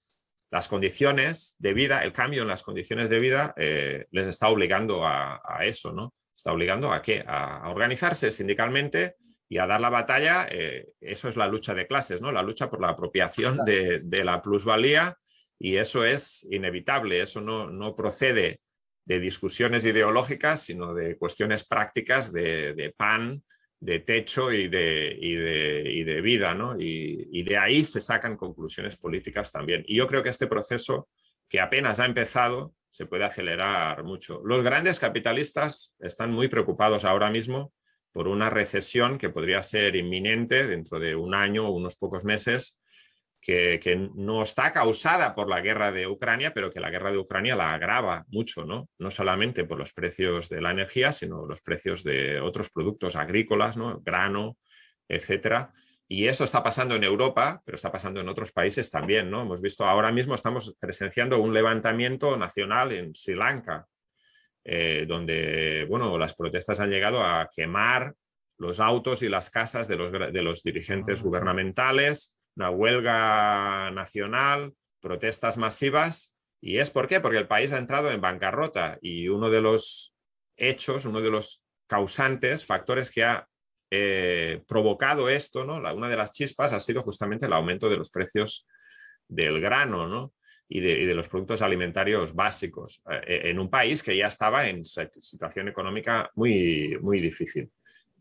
las condiciones de vida, el cambio en las condiciones de vida eh, les está obligando a, eso, ¿no? Está obligando a qué? A, organizarse sindicalmente y a dar la batalla, eh, eso es la lucha de clases, ¿no? La lucha por la apropiación de la plusvalía y eso es inevitable, eso no, procede de discusiones ideológicas, sino de cuestiones prácticas de, pan, de techo y de, y de, vida, ¿no? Y, y, de ahí se sacan conclusiones políticas también. Y yo creo que este proceso, que apenas ha empezado, se puede acelerar mucho. Los grandes capitalistas están muy preocupados ahora mismo por una recesión que podría ser inminente dentro de un año o unos pocos meses que, no está causada por la guerra de Ucrania, pero que la guerra de Ucrania la agrava mucho, ¿no? No solamente por los precios de la energía, sino los precios de otros productos agrícolas, ¿no? Grano, etcétera. Y eso está pasando en Europa, pero está pasando en otros países también, ¿no? Hemos visto ahora mismo, estamos presenciando un levantamiento nacional en Sri Lanka, eh, donde, bueno, las protestas han llegado a quemar los autos y las casas de los, de los dirigentes ah. gubernamentales, una huelga nacional, protestas masivas. ¿Y es por qué? Porque el país ha entrado en bancarrota y uno de los hechos, uno de los causantes, factores que ha eh, provocado esto, ¿no? una de las chispas ha sido justamente el aumento de los precios del grano, Y de, los productos alimentarios básicos eh, eh, en un país que ya estaba en situación económica muy, muy difícil.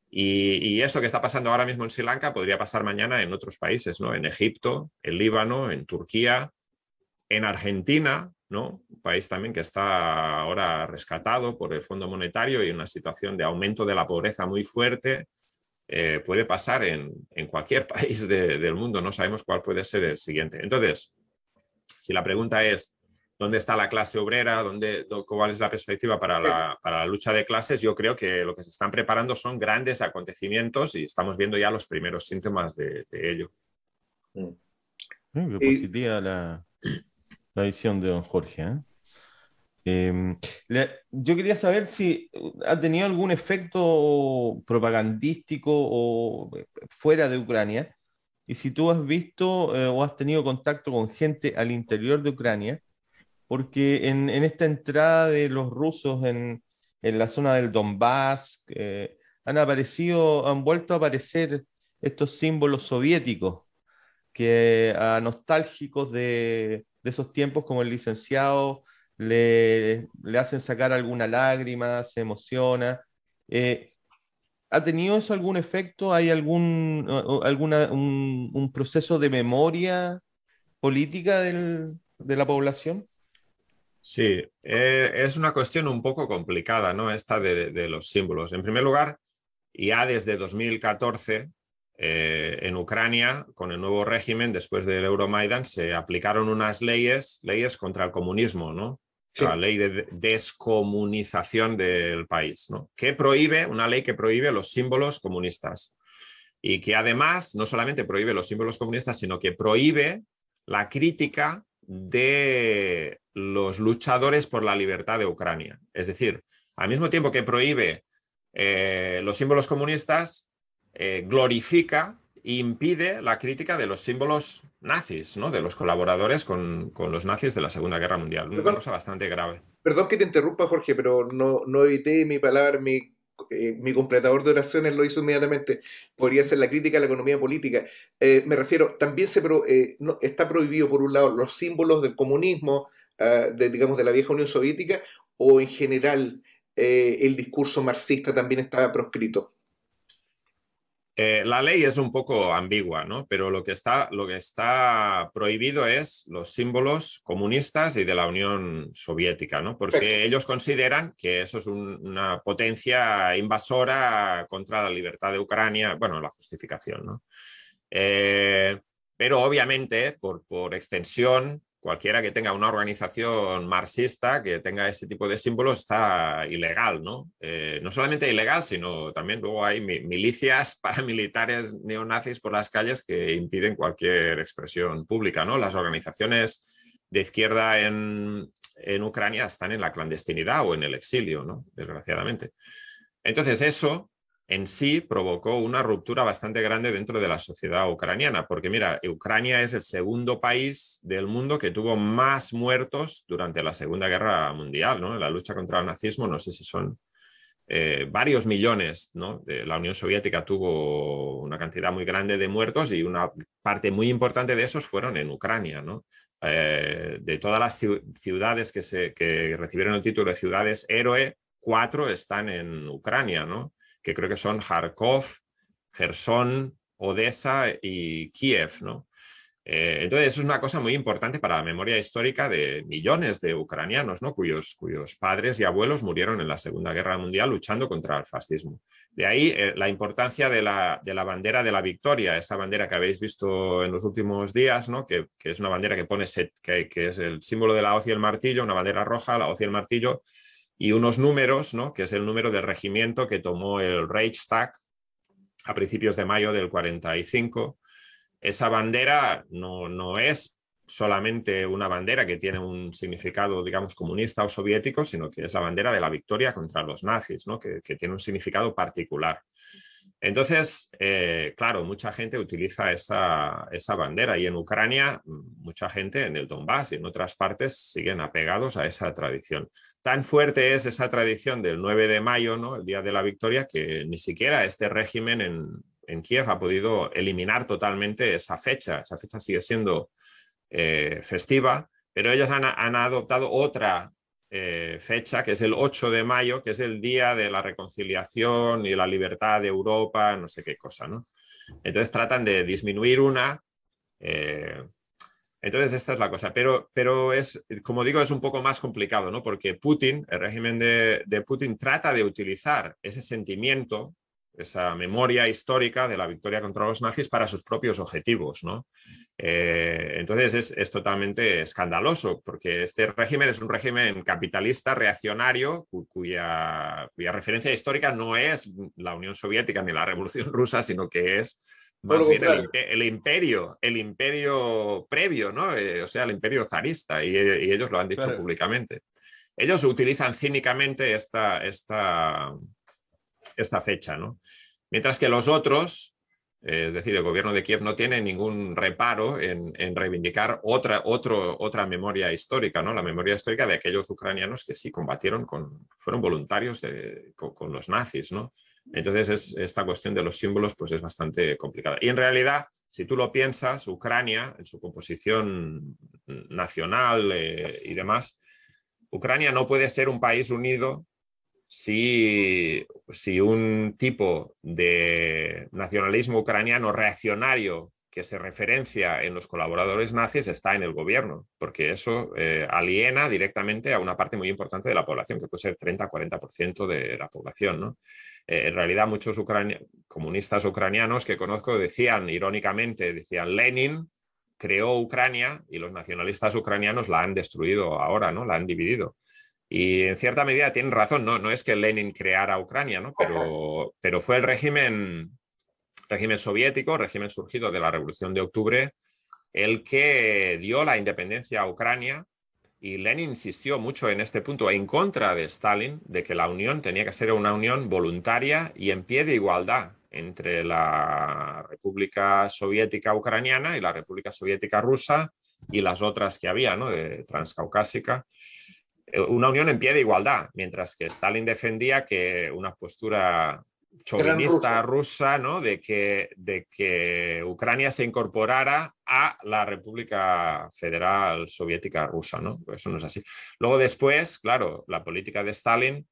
Y, eso que está pasando ahora mismo en Sri Lanka podría pasar mañana en otros países, ¿no? En Egipto, en Líbano, en Turquía, en Argentina, ¿no? Un país también que está ahora rescatado por el Fondo Monetario y una situación de aumento de la pobreza muy fuerte. Eh, puede pasar en, cualquier <laughs> país del mundo, no sabemos cuál puede ser el siguiente. Entonces, si la pregunta es, dónde está la clase obrera, cuál es la perspectiva para la, lucha de clases, yo creo que lo que se están preparando son grandes acontecimientos y estamos viendo ya los primeros síntomas de, ello. Mm. positiva la, visión de don Jorge. ¿eh? Em, yo quería saber si ha tenido algún efecto propagandístico o eh, fuera de Ucrania y si tú has visto eh, o has tenido contacto con gente al interior de Ucrania porque en, esta entrada de los rusos en, la zona del Donbass eh, han aparecido, han vuelto a aparecer estos símbolos soviéticos que a nostálgicos de, esos tiempos como el licenciado le, hacen sacar alguna lágrima, se emociona. Eh, ¿Ha tenido eso algún efecto? ¿Hay algún un, proceso de memoria política de la población? Sí, eh, es una cuestión un poco complicada, ¿no? Esta de, los símbolos. En primer lugar, ya desde 2014 eh, en Ucrania, con el nuevo régimen, después del Euromaidan, se aplicaron unas leyes, leyes contra el comunismo, ¿no? La ley de descomunización del país, ¿no? Que prohíbe, una ley que prohíbe los símbolos comunistas. Y que además no solamente prohíbe los símbolos comunistas, sino que prohíbe la crítica de los luchadores por la libertad de Ucrania. Es decir, al mismo tiempo que prohíbe eh, los símbolos comunistas, eh, glorifica e impide la crítica de los símbolos nazis, ¿no? de los colaboradores con, los nazis de la Segunda Guerra Mundial. Una cosa bastante grave. Perdón que te interrumpa, Jorge, pero no, no evité mi palabra, eh, mi, completador de oraciones lo hizo inmediatamente. Podría ser la crítica a la economía política. me refiero, también se está prohibido, por un lado, los símbolos del comunismo, Ah, de, digamos, de la vieja Unión Soviética o en general eh, el discurso marxista también estaba proscrito? Eh, la ley es un poco ambigua, ¿no? Pero lo que, está, lo que está prohibido es los símbolos comunistas y de la Unión Soviética, ¿no? Porque ellos consideran que eso es una potencia invasora contra la libertad de Ucrania, bueno, la justificación, ¿no? Eh, pero obviamente, por, por extensión, cualquiera que tenga una organización marxista que tenga ese tipo de símbolos está ilegal, ¿no? Eh, no solamente ilegal, sino también luego hay milicias <laughs> paramilitares neonazis por las calles que impiden cualquier expresión pública, ¿no? Las organizaciones de izquierda en, en Ucrania están en la clandestinidad o en el exilio, ¿no? Desgraciadamente. Entonces eso en sí provocó una ruptura bastante grande dentro de la sociedad ucraniana, porque mira, Ucrania es el segundo país del mundo que tuvo más muertos durante la Segunda Guerra Mundial, ¿no? la lucha contra el nazismo, no sé si son eh, varios millones, ¿no? la Unión Soviética tuvo una cantidad muy grande de muertos y una parte muy importante de esos fueron en Ucrania, ¿no? Eh, de todas las ciudades que, que recibieron el título de ciudades héroe, cuatro están en Ucrania, ¿no? que creo que son Kharkov, Gerson, Odessa y Kiev, ¿no? Eh, entonces, es una cosa muy importante para la memoria histórica de millones de ucranianos, cuyos, cuyos padres y abuelos murieron en la Segunda Guerra Mundial luchando contra el fascismo. De ahí eh, la importancia de la, bandera de la victoria, esa bandera que habéis visto en los últimos días, que, es una bandera que pone que, que, es el símbolo de la hoz y el martillo, una bandera roja, la hoz y el martillo, y unos números, ¿no? que es el número del regimiento que tomó el Reichstag a principios de mayo del 45. Esa bandera no, es solamente una bandera que tiene un significado, digamos, comunista o soviético, sino que es la bandera de la victoria contra los nazis, ¿no? que, tiene un significado particular. Entonces, eh, claro, mucha gente utiliza esa, esa, bandera y en Ucrania mucha gente en el Donbass y en otras partes siguen apegados a esa tradición tan fuerte es esa tradición del 9 de mayo, ¿no? el Día de la Victoria, que ni siquiera este régimen en, Kiev ha podido eliminar totalmente esa fecha. Esa fecha sigue siendo eh, festiva, pero ellos han, adoptado otra eh, fecha, que es el 8 de mayo, que es el día de la reconciliación y la libertad de Europa, no sé qué cosa. Entonces tratan de disminuir una. Eh, entonces, esta es la cosa, pero, pero es, como digo, es un poco más complicado, ¿no? Porque Putin, el régimen de, Putin trata de utilizar ese sentimiento esa memoria histórica de la victoria contra los nazis para sus propios objetivos. ¿no? Eh, entonces es, es, totalmente escandaloso, porque este régimen es un régimen capitalista reaccionario cuya, cuya referencia histórica no es la Unión Soviética ni la Revolución Rusa, sino que es más bien el, imperio, el imperio previo, ¿no? Eh, o sea, el imperio zarista, y, ellos lo han dicho públicamente. Ellos utilizan cínicamente esta, esta, esta fecha, ¿no? Mientras que los otros, eh, es decir, el gobierno de Kiev no tiene ningún reparo en, en reivindicar otra, otro, otra memoria histórica, ¿no? la memoria histórica de aquellos ucranianos que sí combatieron, con, fueron voluntarios con, con, los nazis. ¿no? Entonces, es, esta cuestión de los símbolos pues es bastante complicada. Y en realidad, si tú lo piensas, Ucrania, en su composición nacional eh, y demás, Ucrania no puede ser un país unido si, un tipo de nacionalismo ucraniano reaccionario que se referencia en los colaboradores nazis está en el gobierno, porque eso eh, aliena directamente a una parte muy importante de la población, que puede ser 30-40% de la población. Eh, en realidad muchos comunistas ucranianos que conozco decían irónicamente, decían Lenin creó Ucrania y los nacionalistas ucranianos la han destruido ahora, ¿no? La han dividido. Y en cierta medida tienen razón, no, no es que Lenin creara Ucrania, ¿no? pero, pero fue el régimen, régimen soviético, régimen surgido de la Revolución de Octubre, el que dio la independencia a Ucrania y Lenin insistió mucho en este punto en contra de Stalin, de que la unión tenía que ser una unión voluntaria y en pie de igualdad entre la República Soviética Ucraniana y la República Soviética Rusa y las otras que había, ¿no? De Transcaucásica. Eh, una unión en pie de igualdad, mientras que Stalin defendía que una postura chauvinista rusa, ¿no? De que, de que Ucrania se incorporara a la República Federal Soviética Rusa, ¿no? Eso no es así. Luego después, claro, la política de Stalin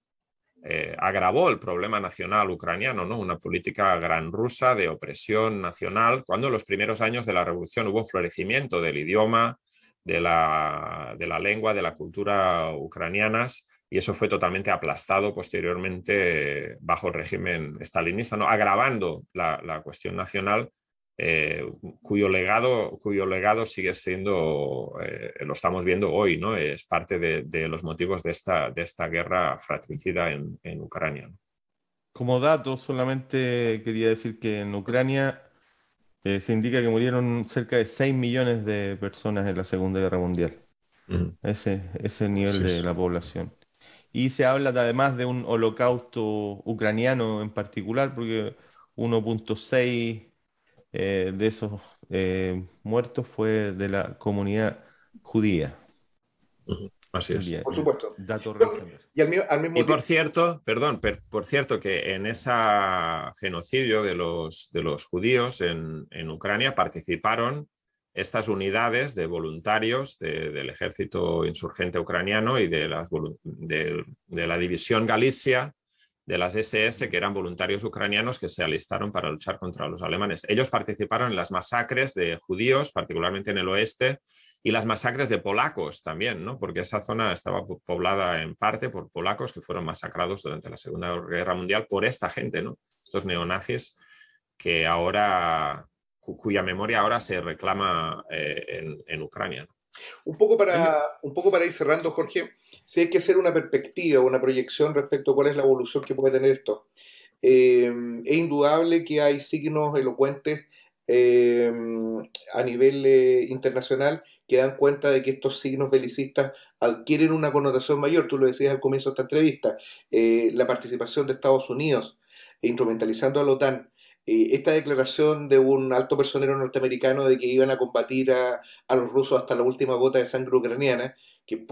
eh, agravó el problema nacional ucraniano, ¿no? Una política gran rusa de opresión nacional, cuando en los primeros años de la revolución hubo un florecimiento del idioma, de la, de la lengua, de la cultura ucranianas, y eso fue totalmente aplastado posteriormente bajo el régimen stalinista, ¿no? agravando la, cuestión nacional, eh, cuyo, legado, cuyo legado sigue siendo, eh, lo estamos viendo hoy, ¿no? es parte de, los motivos de esta, de esta guerra fratricida en, Ucrania. Como dato, solamente quería decir que en Ucrania eh, se indica que murieron cerca de 6 millones de personas en la Segunda Guerra Mundial. ese, ese nivel de la población. Y se habla además de un holocausto ucraniano en particular, porque 1.6 eh, de esos eh, muertos fue de la comunidad judía. Así es. por eh, supuesto. y, y por cierto, perdón, por cierto que en ese genocidio de los, de los judíos en, en Ucrania participaron estas unidades de voluntarios del ejército insurgente ucraniano y de, la división Galicia de las SS, que eran voluntarios ucranianos que se alistaron para luchar contra los alemanes. Ellos participaron en las masacres de judíos, particularmente en el oeste, y las masacres de polacos también, porque esa zona estaba poblada en parte por polacos que fueron masacrados durante la Segunda Guerra Mundial por esta gente, ¿no? estos neonazis que ahora cuya memoria ahora se reclama eh, en, Ucrania. Un poco, para, un poco para ir cerrando, Jorge, si hay que hacer una perspectiva, una proyección respecto a cuál es la evolución que puede tener esto. Eh, es indudable que hay signos elocuentes eh, a nivel internacional que dan cuenta de que estos signos belicistas adquieren una connotación mayor. Tú lo decías al comienzo de esta entrevista, la participación de Estados Unidos instrumentalizando a la OTAN eh, esta declaración de un alto personero norteamericano de que iban a combatir a, los rusos hasta la última gota de sangre ucraniana, que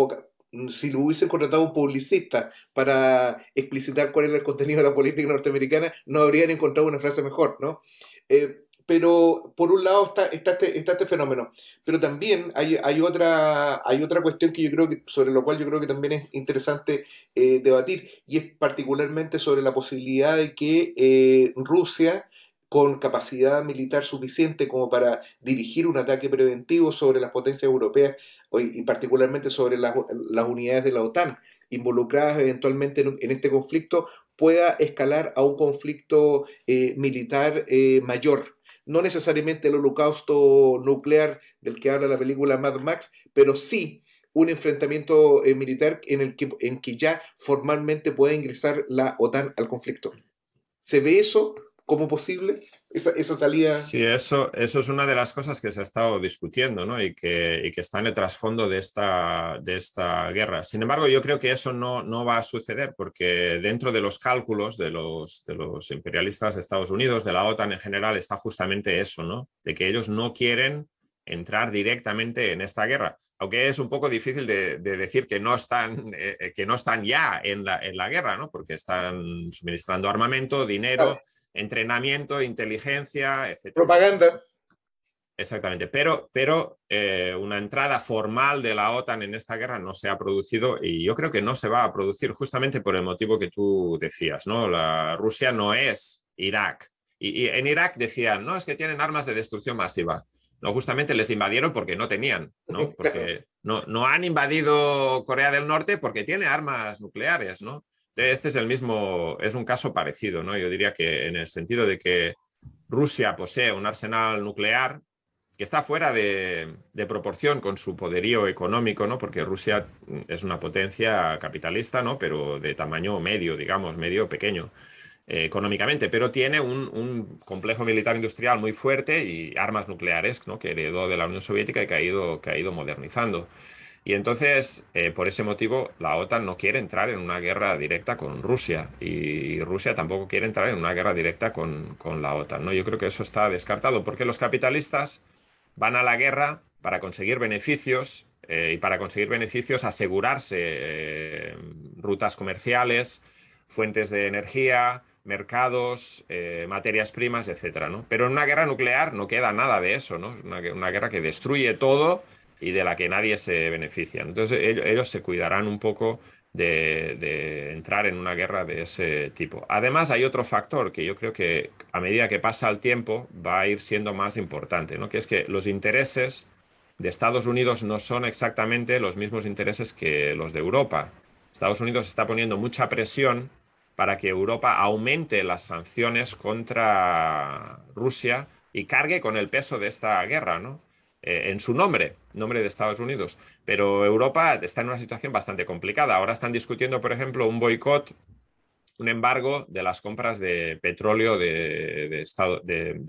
si lo hubiesen contratado un publicista para explicitar cuál era el contenido de la política norteamericana, no habrían encontrado una frase mejor, ¿no? Eh, pero por un lado está, está, este, este fenómeno, pero también hay, otra, hay otra cuestión que yo creo que, sobre lo cual yo creo que también es interesante eh, debatir, y es particularmente sobre la posibilidad de que Rusia con capacidad militar suficiente como para dirigir un ataque preventivo sobre las potencias europeas y particularmente sobre las, unidades de la OTAN involucradas eventualmente en, este conflicto pueda escalar a un conflicto eh, militar eh, mayor. No necesariamente el holocausto nuclear del que habla la película Mad Max, pero sí un enfrentamiento eh, militar en el que, en que ya formalmente puede ingresar la OTAN al conflicto. Se ve eso ¿Cómo posible esa, esa, salida. Sí, eso, eso es una de las cosas que se ha estado discutiendo ¿no? y, que, y que está en el trasfondo de esta, de esta guerra. Sin embargo, yo creo que eso no, no va a suceder porque dentro de los cálculos de los, de los imperialistas de Estados Unidos, de la OTAN en general, está justamente eso, ¿no? de que ellos no quieren entrar directamente en esta guerra. Aunque es un poco difícil de, decir que no están, eh, eh, que no están ya en la, en la guerra, ¿no? porque están suministrando armamento, dinero entrenamiento, inteligencia, etc. Propaganda. Exactamente, pero, pero eh, una entrada formal de la OTAN en esta guerra no se ha producido y yo creo que no se va a producir justamente por el motivo que tú decías, ¿no? La Rusia no es Irak. Y, en Irak decían, no, es que tienen armas de destrucción masiva. No, justamente les invadieron porque no tenían, ¿no? <laughs> Porque no, no han invadido Corea del Norte porque tiene armas nucleares, ¿no? Este es el mismo, es un caso parecido, ¿no? Yo diría que en el sentido de que Rusia posee un arsenal nuclear que está fuera de, proporción con su poderío económico, ¿no? Porque Rusia es una potencia capitalista, ¿no? Pero de tamaño medio, digamos, medio pequeño eh, económicamente, pero tiene un, un, complejo militar industrial muy fuerte y armas nucleares, ¿no? Que heredó de la Unión Soviética y que ha ido, que ha ido modernizando. Y entonces, eh, por ese motivo, la OTAN no quiere entrar en una guerra directa con Rusia y Rusia tampoco quiere entrar en una guerra directa con, la OTAN. ¿no? Yo creo que eso está descartado porque los capitalistas van a la guerra para conseguir beneficios eh, y para conseguir beneficios asegurarse eh, rutas comerciales, fuentes de energía, mercados, materias primas, etc. Pero en una guerra nuclear no queda nada de eso, ¿no? Es una, una, guerra que destruye todo y de la que nadie se beneficia. Entonces ellos, se cuidarán un poco de, de, entrar en una guerra de ese tipo. Además, hay otro factor que yo creo que a medida que pasa el tiempo va a ir siendo más importante, ¿no? que es que los intereses de Estados Unidos no son exactamente los mismos intereses que los de Europa. Estados Unidos está poniendo mucha presión para que Europa aumente las sanciones contra Rusia y cargue con el peso de esta guerra, ¿no? Eh, en su nombre, nombre de Estados Unidos. Pero Europa está en una situación bastante complicada. Ahora están discutiendo, por ejemplo, un boicot, un embargo de las compras de petróleo de,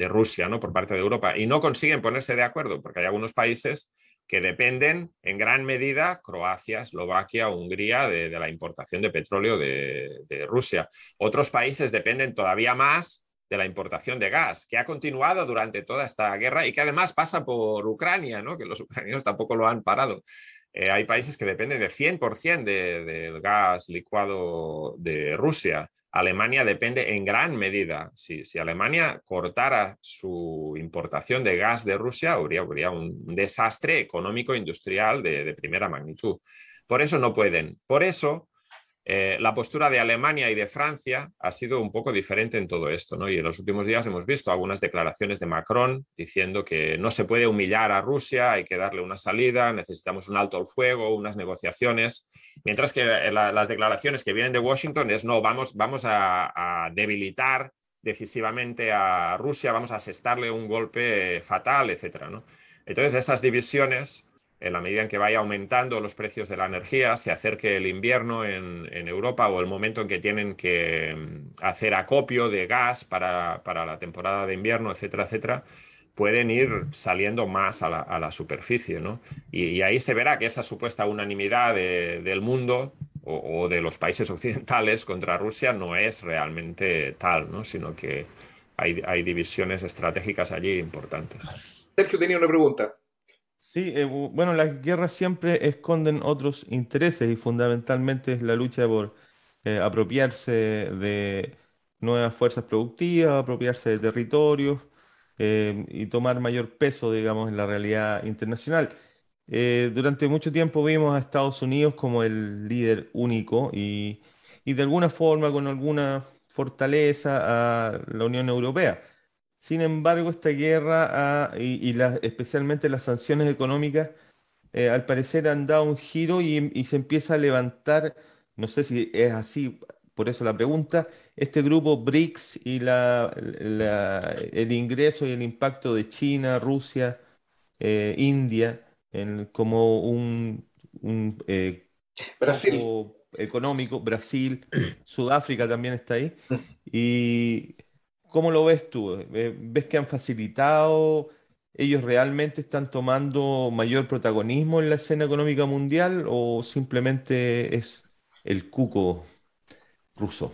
Rusia ¿no? por parte de Europa. Y no consiguen ponerse de acuerdo porque hay algunos países que dependen en gran medida Croacia, Eslovaquia, Hungría de, la importación de petróleo de, Rusia. Otros países dependen todavía más de la importación de gas, que ha continuado durante toda esta guerra y que además pasa por Ucrania, ¿no? que los ucranianos tampoco lo han parado. Eh, hay países que dependen de 100% del gas licuado de Rusia. Alemania depende en gran medida. Si, Alemania cortara su importación de gas de Rusia, habría, habría un desastre económico-industrial e de, de primera magnitud. Por eso no pueden. Por eso eh, la postura de Alemania y de Francia ha sido un poco diferente en todo esto, ¿no? Y en los últimos días hemos visto algunas declaraciones de Macron diciendo que no se puede humillar a Rusia, hay que darle una salida, necesitamos un alto al fuego, unas negociaciones, mientras que las declaraciones que vienen de Washington es no, vamos, vamos a, debilitar decisivamente a Rusia, vamos a asestarle un golpe fatal, etcétera, ¿no? Entonces esas divisiones en la medida en que vaya aumentando los precios de la energía, se acerque el invierno en, Europa o el momento en que tienen que mm, hacer acopio de gas para, para la temporada de invierno, etcétera, etcétera, pueden ir saliendo más a la, superficie. ¿no? Y, ahí se verá que esa supuesta unanimidad del mundo o, o, de los países <laughs> occidentales contra Rusia no es realmente tal, ¿no? sino que hay, hay divisiones estratégicas allí importantes. Sergio tenía una pregunta. Sí, eh, bueno, las guerras siempre esconden otros intereses y fundamentalmente es la lucha por eh, apropiarse de nuevas fuerzas productivas, apropiarse de territorios em, y tomar mayor peso, digamos, en la realidad internacional. Eh, durante mucho tiempo vimos a Estados Unidos como el líder único y de alguna forma, con alguna fortaleza, a la Unión Europea. Sin embargo, esta guerra y, especialmente las sanciones económicas eh, al parecer han dado un giro y, se empieza a levantar, no sé si es así, por eso la pregunta, este grupo BRICS y la, el ingreso y el impacto de China, Rusia, eh, India, como un, un eh, económico, Brasil, Sudáfrica también está ahí. Y ¿Cómo lo ves tú? Eh, ¿Ves que han facilitado? ¿Ellos realmente están tomando mayor protagonismo en la escena económica mundial o simplemente es el cuco ruso?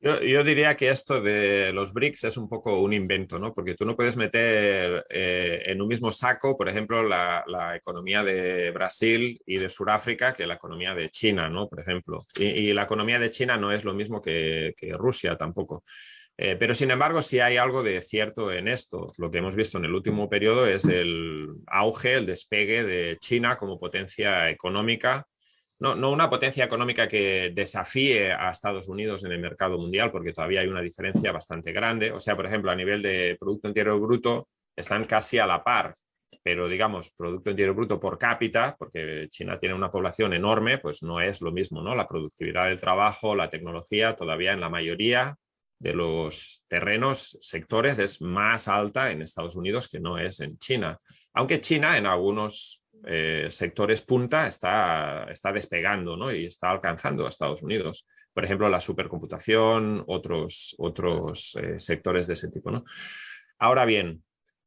Yo, diría que esto de los BRICS es un poco un invento, ¿no? Porque tú no puedes meter eh, en un mismo saco, por ejemplo, la, economía de Brasil y de Sudáfrica que la economía de China, ¿no? Por ejemplo. Y, la economía de China no es lo mismo que, que Rusia tampoco. Eh, pero sin embargo, si hay algo de cierto en esto. Lo que hemos visto en el último periodo es el auge, el despegue de China como potencia económica. No, no una potencia económica que desafíe a Estados Unidos en el mercado mundial, porque todavía hay una diferencia bastante grande. O sea, por ejemplo, a nivel de Producto Entero Bruto, están casi a la par pero digamos, Producto Entero Bruto por cápita, porque China tiene una población enorme, pues no es lo mismo, ¿no? La productividad del trabajo, la tecnología, todavía en la mayoría de los terrenos, sectores, es más alta en Estados Unidos que no es en China. Aunque China en algunos eh, sectores punta está, está despegando ¿no? y está alcanzando a Estados Unidos. Por ejemplo, la supercomputación, otros, otros eh, sectores de ese tipo. ¿no? Ahora bien,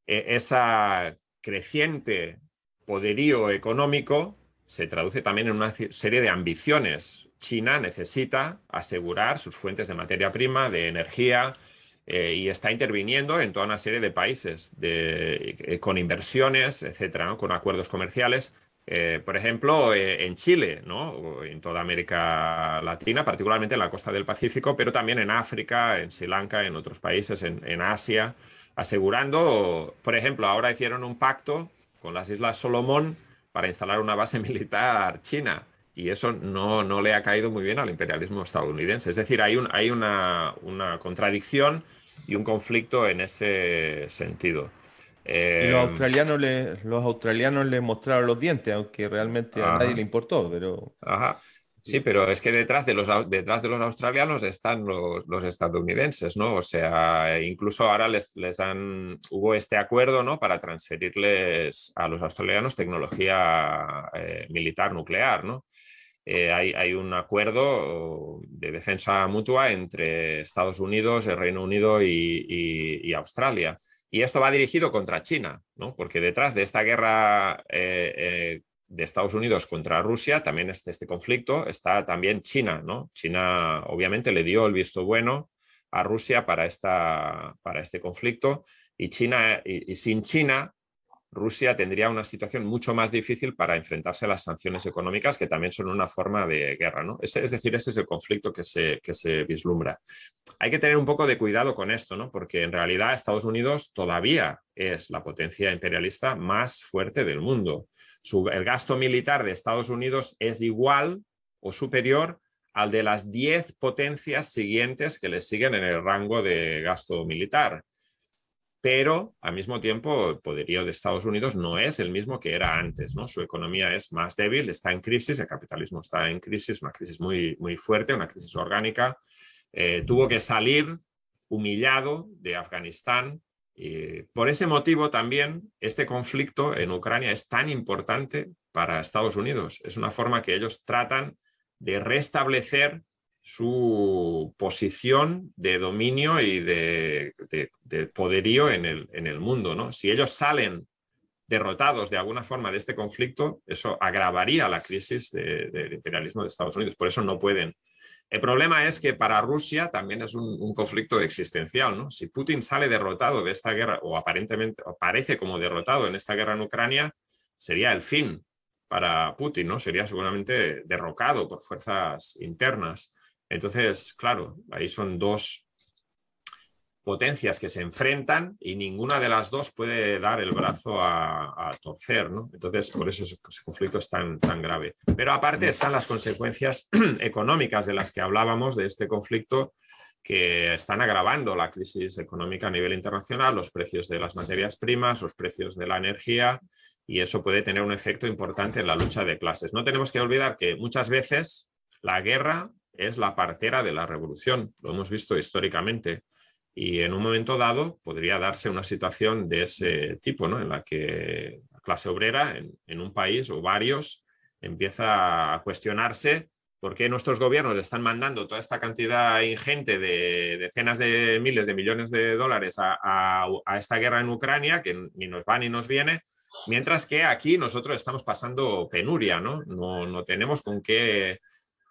e, esa creciente poderío económico se traduce también en una serie de ambiciones China necesita asegurar sus fuentes de materia prima, de energía, eh, y está interviniendo en toda una serie de países eh, con inversiones, etcétera, con acuerdos comerciales. Eh, por ejemplo, en Chile, en toda América Latina, particularmente en la costa del Pacífico, pero también en África, en Sri Lanka, en otros países, en, en Asia, asegurando, por ejemplo, ahora hicieron un pacto con las Islas Solomón para instalar una base <laughs> militar china y eso no, no, le ha caído muy bien al imperialismo estadounidense. Es decir, hay, un, hay una, contradicción y un conflicto en ese sentido. los, eh, australianos le, los australianos le mostraron los dientes, aunque realmente a nadie le importó, pero... Ajá. Sí, pero es que detrás de los, detrás de los australianos están los, estadounidenses, ¿no? O sea, incluso ahora les, les han, hubo este acuerdo, ¿no? Para transferirles a los australianos tecnología eh, militar nuclear, ¿no? Eh, hay, un acuerdo de defensa mutua entre Estados Unidos, el Reino Unido y, Australia. Y esto va dirigido contra China, ¿no? Porque detrás de esta guerra eh, de Estados Unidos contra Rusia, también este, este conflicto, está también China, ¿no? China obviamente le dio el visto bueno a Rusia para, esta, para este conflicto y, China, y, sin China, Rusia tendría una situación mucho más difícil para enfrentarse a las sanciones económicas, que también son una forma de guerra. ¿no? Es, decir, ese es el conflicto que se, que se, vislumbra. Hay que tener un poco de cuidado con esto, porque en realidad Estados Unidos todavía es la potencia imperialista más fuerte del mundo el gasto militar de Estados Unidos es igual o superior al de las 10 potencias siguientes que le siguen en el rango de gasto militar. Pero al mismo tiempo, el poderío de Estados Unidos no es el mismo que era antes. ¿no? Su economía es más débil, está en crisis, el capitalismo está en crisis, una crisis muy, muy fuerte, una crisis orgánica. Eh, tuvo que salir humillado de Afganistán eh, por ese motivo también este conflicto en Ucrania es tan importante para Estados Unidos. Es una forma que ellos tratan de restablecer su posición de dominio y de, poderío en el, mundo. ¿no? Si ellos salen derrotados de alguna forma de este conflicto, eso agravaría la crisis del imperialismo de Estados Unidos. Por eso no pueden el problema es que para Rusia también es un, conflicto existencial. ¿no? Si Putin sale derrotado de esta guerra, o aparentemente aparece parece como derrotado en esta guerra en Ucrania, sería el fin para Putin, ¿no? sería seguramente derrocado por fuerzas internas. Entonces, claro, ahí son dos potencias que se enfrentan y ninguna de las dos puede dar el brazo a, torcer, Entonces, por eso ese, conflicto es tan, tan grave. Pero aparte están las consecuencias <clears throat> económicas de las que hablábamos de este conflicto que están agravando la crisis económica a nivel internacional, los precios de las materias primas, los precios de la energía, y eso puede tener un efecto importante en la lucha de clases. No tenemos que olvidar que muchas veces la guerra es la partera de la revolución, lo hemos visto históricamente. Y en un momento dado podría darse una situación de ese tipo, ¿no? en la que la clase obrera en, un país o varios empieza a cuestionarse por qué nuestros gobiernos están mandando toda esta cantidad ingente de decenas de miles de millones de dólares a, esta guerra en Ucrania, que ni nos va ni nos viene, mientras que aquí nosotros estamos pasando penuria, No, no tenemos con qué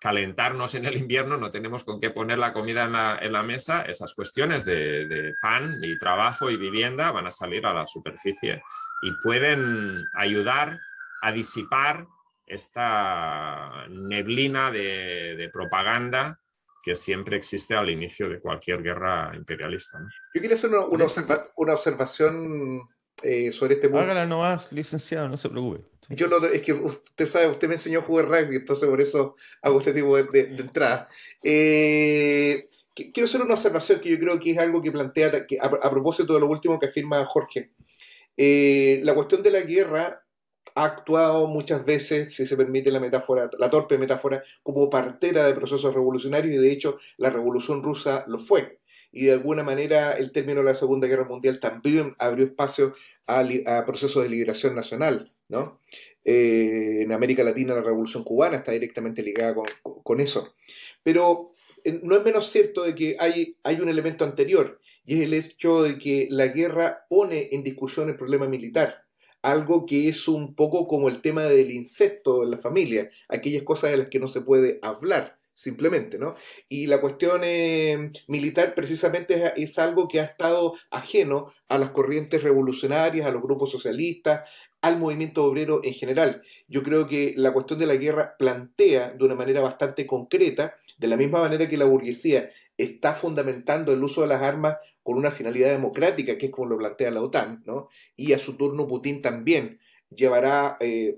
calentarnos en el invierno, no tenemos con qué poner la comida en la, mesa, esas cuestiones de, pan y trabajo y vivienda van a salir a la superficie y pueden ayudar a disipar esta neblina de, propaganda que siempre existe al inicio de cualquier guerra imperialista. Yo quiero hacer una, observación eh, sobre este mundo. Hágala más, licenciado, no se preocupe. Yo lo, es que usted sabe, usted me enseñó a jugar rugby, entonces por eso hago este tipo de, entrada eh, quiero hacer una observación que yo creo que es algo que plantea, que a, propósito de lo último que afirma Jorge. Eh, la cuestión de la guerra ha actuado muchas veces, si se permite la metáfora, la torpe metáfora, como partera de procesos revolucionarios y de hecho la revolución rusa lo fue y de alguna manera el término de la Segunda Guerra Mundial también abrió espacio a, procesos de liberación nacional. Eh, en América Latina la Revolución Cubana está directamente ligada con, eso. Pero eh, no es menos cierto de que hay, hay un elemento anterior y es el hecho de que la guerra pone en discusión el problema militar algo que es un poco como el tema del incesto en la familia, aquellas cosas de las que no se puede hablar, simplemente, ¿no? Y la cuestión eh, militar precisamente es, algo que ha estado ajeno a las corrientes revolucionarias, a los grupos socialistas, al movimiento obrero en general. Yo creo que la cuestión de la guerra plantea de una manera bastante concreta, de la misma manera que la burguesía está fundamentando el uso de las armas con una finalidad democrática, que es como lo plantea la OTAN, ¿no? Y a su turno Putin también llevará... Eh,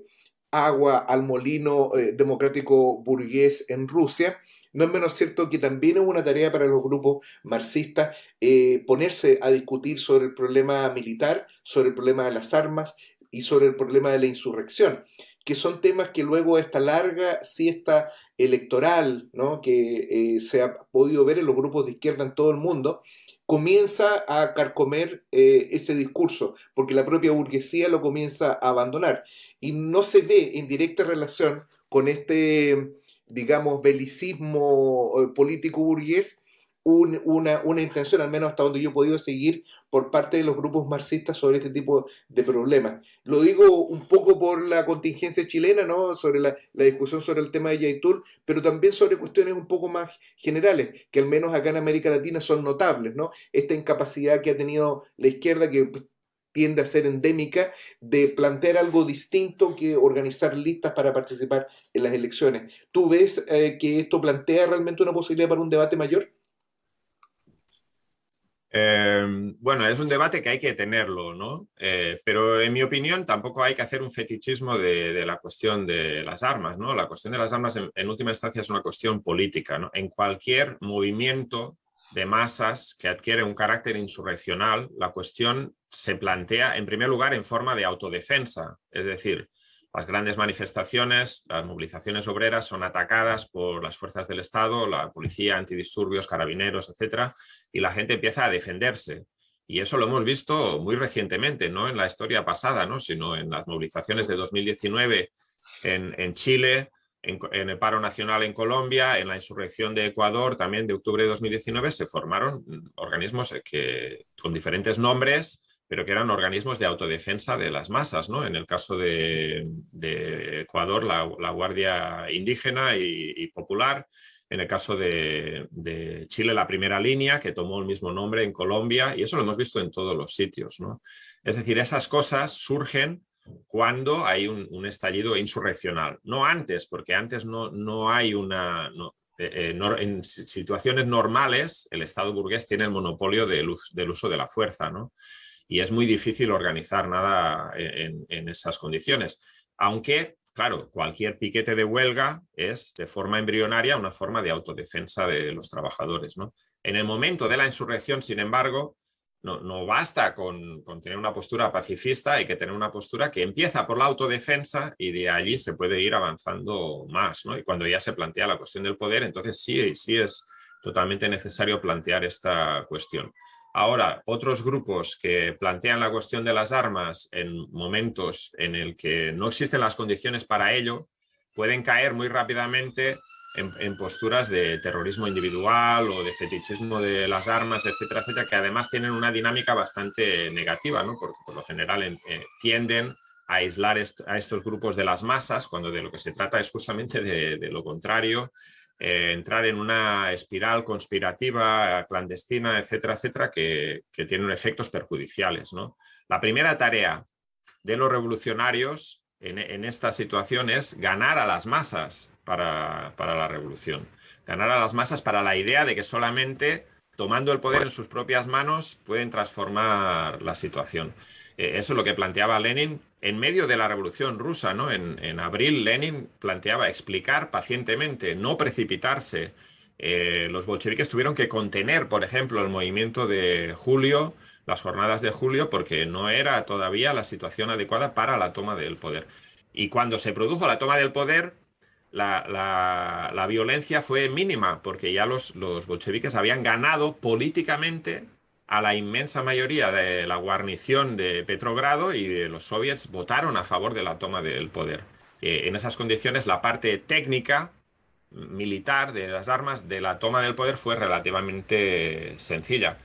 agua al molino eh, democrático burgués en Rusia, no es menos cierto que también es una tarea para los grupos marxistas eh, ponerse a discutir sobre el problema militar, sobre el problema de las armas y sobre el problema de la insurrección que son temas que luego esta larga siesta electoral ¿no? que eh, se ha podido ver en los grupos de izquierda en todo el mundo, comienza a carcomer eh, ese discurso, porque la propia burguesía lo comienza a abandonar. Y no se ve en directa relación con este, digamos, belicismo eh, político burgués una, una, intención, al menos hasta donde yo he podido seguir, por parte de los grupos marxistas sobre este tipo de problemas. Lo digo un poco por la contingencia chilena, ¿no? sobre la, discusión sobre el tema de Yaitul, pero también sobre cuestiones un poco más generales, que al menos acá en América Latina son notables. ¿no? Esta incapacidad que ha tenido la izquierda, que tiende a ser endémica, de plantear algo distinto que organizar listas para participar en las elecciones. ¿Tú ves eh, que esto plantea realmente una posibilidad para un debate mayor? Em, bueno, es un debate que hay que tenerlo, ¿no? Eh, pero en mi opinión tampoco hay que hacer un fetichismo de, la cuestión de las armas, ¿no? La cuestión de las armas en, última instancia es una cuestión política, ¿no? En cualquier movimiento de masas que adquiere un carácter insurreccional, la cuestión se plantea en primer lugar en forma de autodefensa, es decir, las grandes manifestaciones, las movilizaciones obreras son atacadas por las fuerzas del Estado, la policía, antidisturbios, carabineros, etcétera, y la gente empieza a defenderse. Y eso lo hemos visto muy recientemente, no en la historia pasada, ¿no? sino en las movilizaciones de 2019 en, en Chile, en, el paro nacional en Colombia, en la insurrección de Ecuador también de octubre de 2019, se formaron organismos que, con diferentes nombres pero que eran organismos de autodefensa de las masas, ¿no? En el caso de, Ecuador, la, Guardia Indígena y, Popular. En el caso de, Chile, la primera línea, que tomó el mismo nombre en Colombia, y eso lo hemos visto en todos los sitios, ¿no? Es decir, esas cosas surgen cuando hay un, estallido insurreccional, no antes, porque antes no, no hay una, eh, eh, en situaciones normales, el Estado burgués tiene el monopolio del, del uso de la fuerza, ¿no? y es muy difícil organizar nada en, esas condiciones. Aunque, claro, cualquier piquete de huelga es de forma embrionaria una forma de autodefensa de los trabajadores. En el momento de la insurrección, sin embargo, no, basta con, tener una postura pacifista, hay que tener una postura que empieza por la autodefensa y de allí se puede ir avanzando más. Y cuando ya se plantea la cuestión del poder, entonces sí, sí es totalmente necesario plantear esta cuestión. Ahora, otros grupos que plantean la cuestión de las armas en momentos en el que no existen las condiciones para ello, pueden caer muy rápidamente en, posturas de terrorismo individual o de fetichismo de las armas, etcétera, etcétera, que además tienen una dinámica bastante negativa, porque por lo general eh, tienden a aislar a estos grupos de las masas, cuando de lo que se trata es justamente de lo contrario, eh, entrar en una espiral conspirativa, clandestina, etcétera, etcétera, que, tienen efectos perjudiciales. La primera tarea de los revolucionarios en, en, esta situación es ganar a las masas para, la revolución, ganar a las masas para la idea de que solamente tomando el poder en sus propias manos pueden transformar la situación. Eh, eso es lo que planteaba Lenin en medio de la revolución rusa, ¿no? En, abril Lenin planteaba explicar pacientemente, no precipitarse. Eh, los bolcheviques tuvieron que contener, por ejemplo, el movimiento de julio, las jornadas de julio, porque no era todavía la situación adecuada para la toma del poder. Y cuando se produjo la toma del poder, la, violencia fue mínima, porque ya los bolcheviques habían ganado políticamente a la inmensa mayoría de la guarnición de Petrogrado y de los soviets votaron a favor de la toma del poder. Eh, en esas condiciones, la parte técnica militar de las armas de la toma del poder fue relativamente sencilla.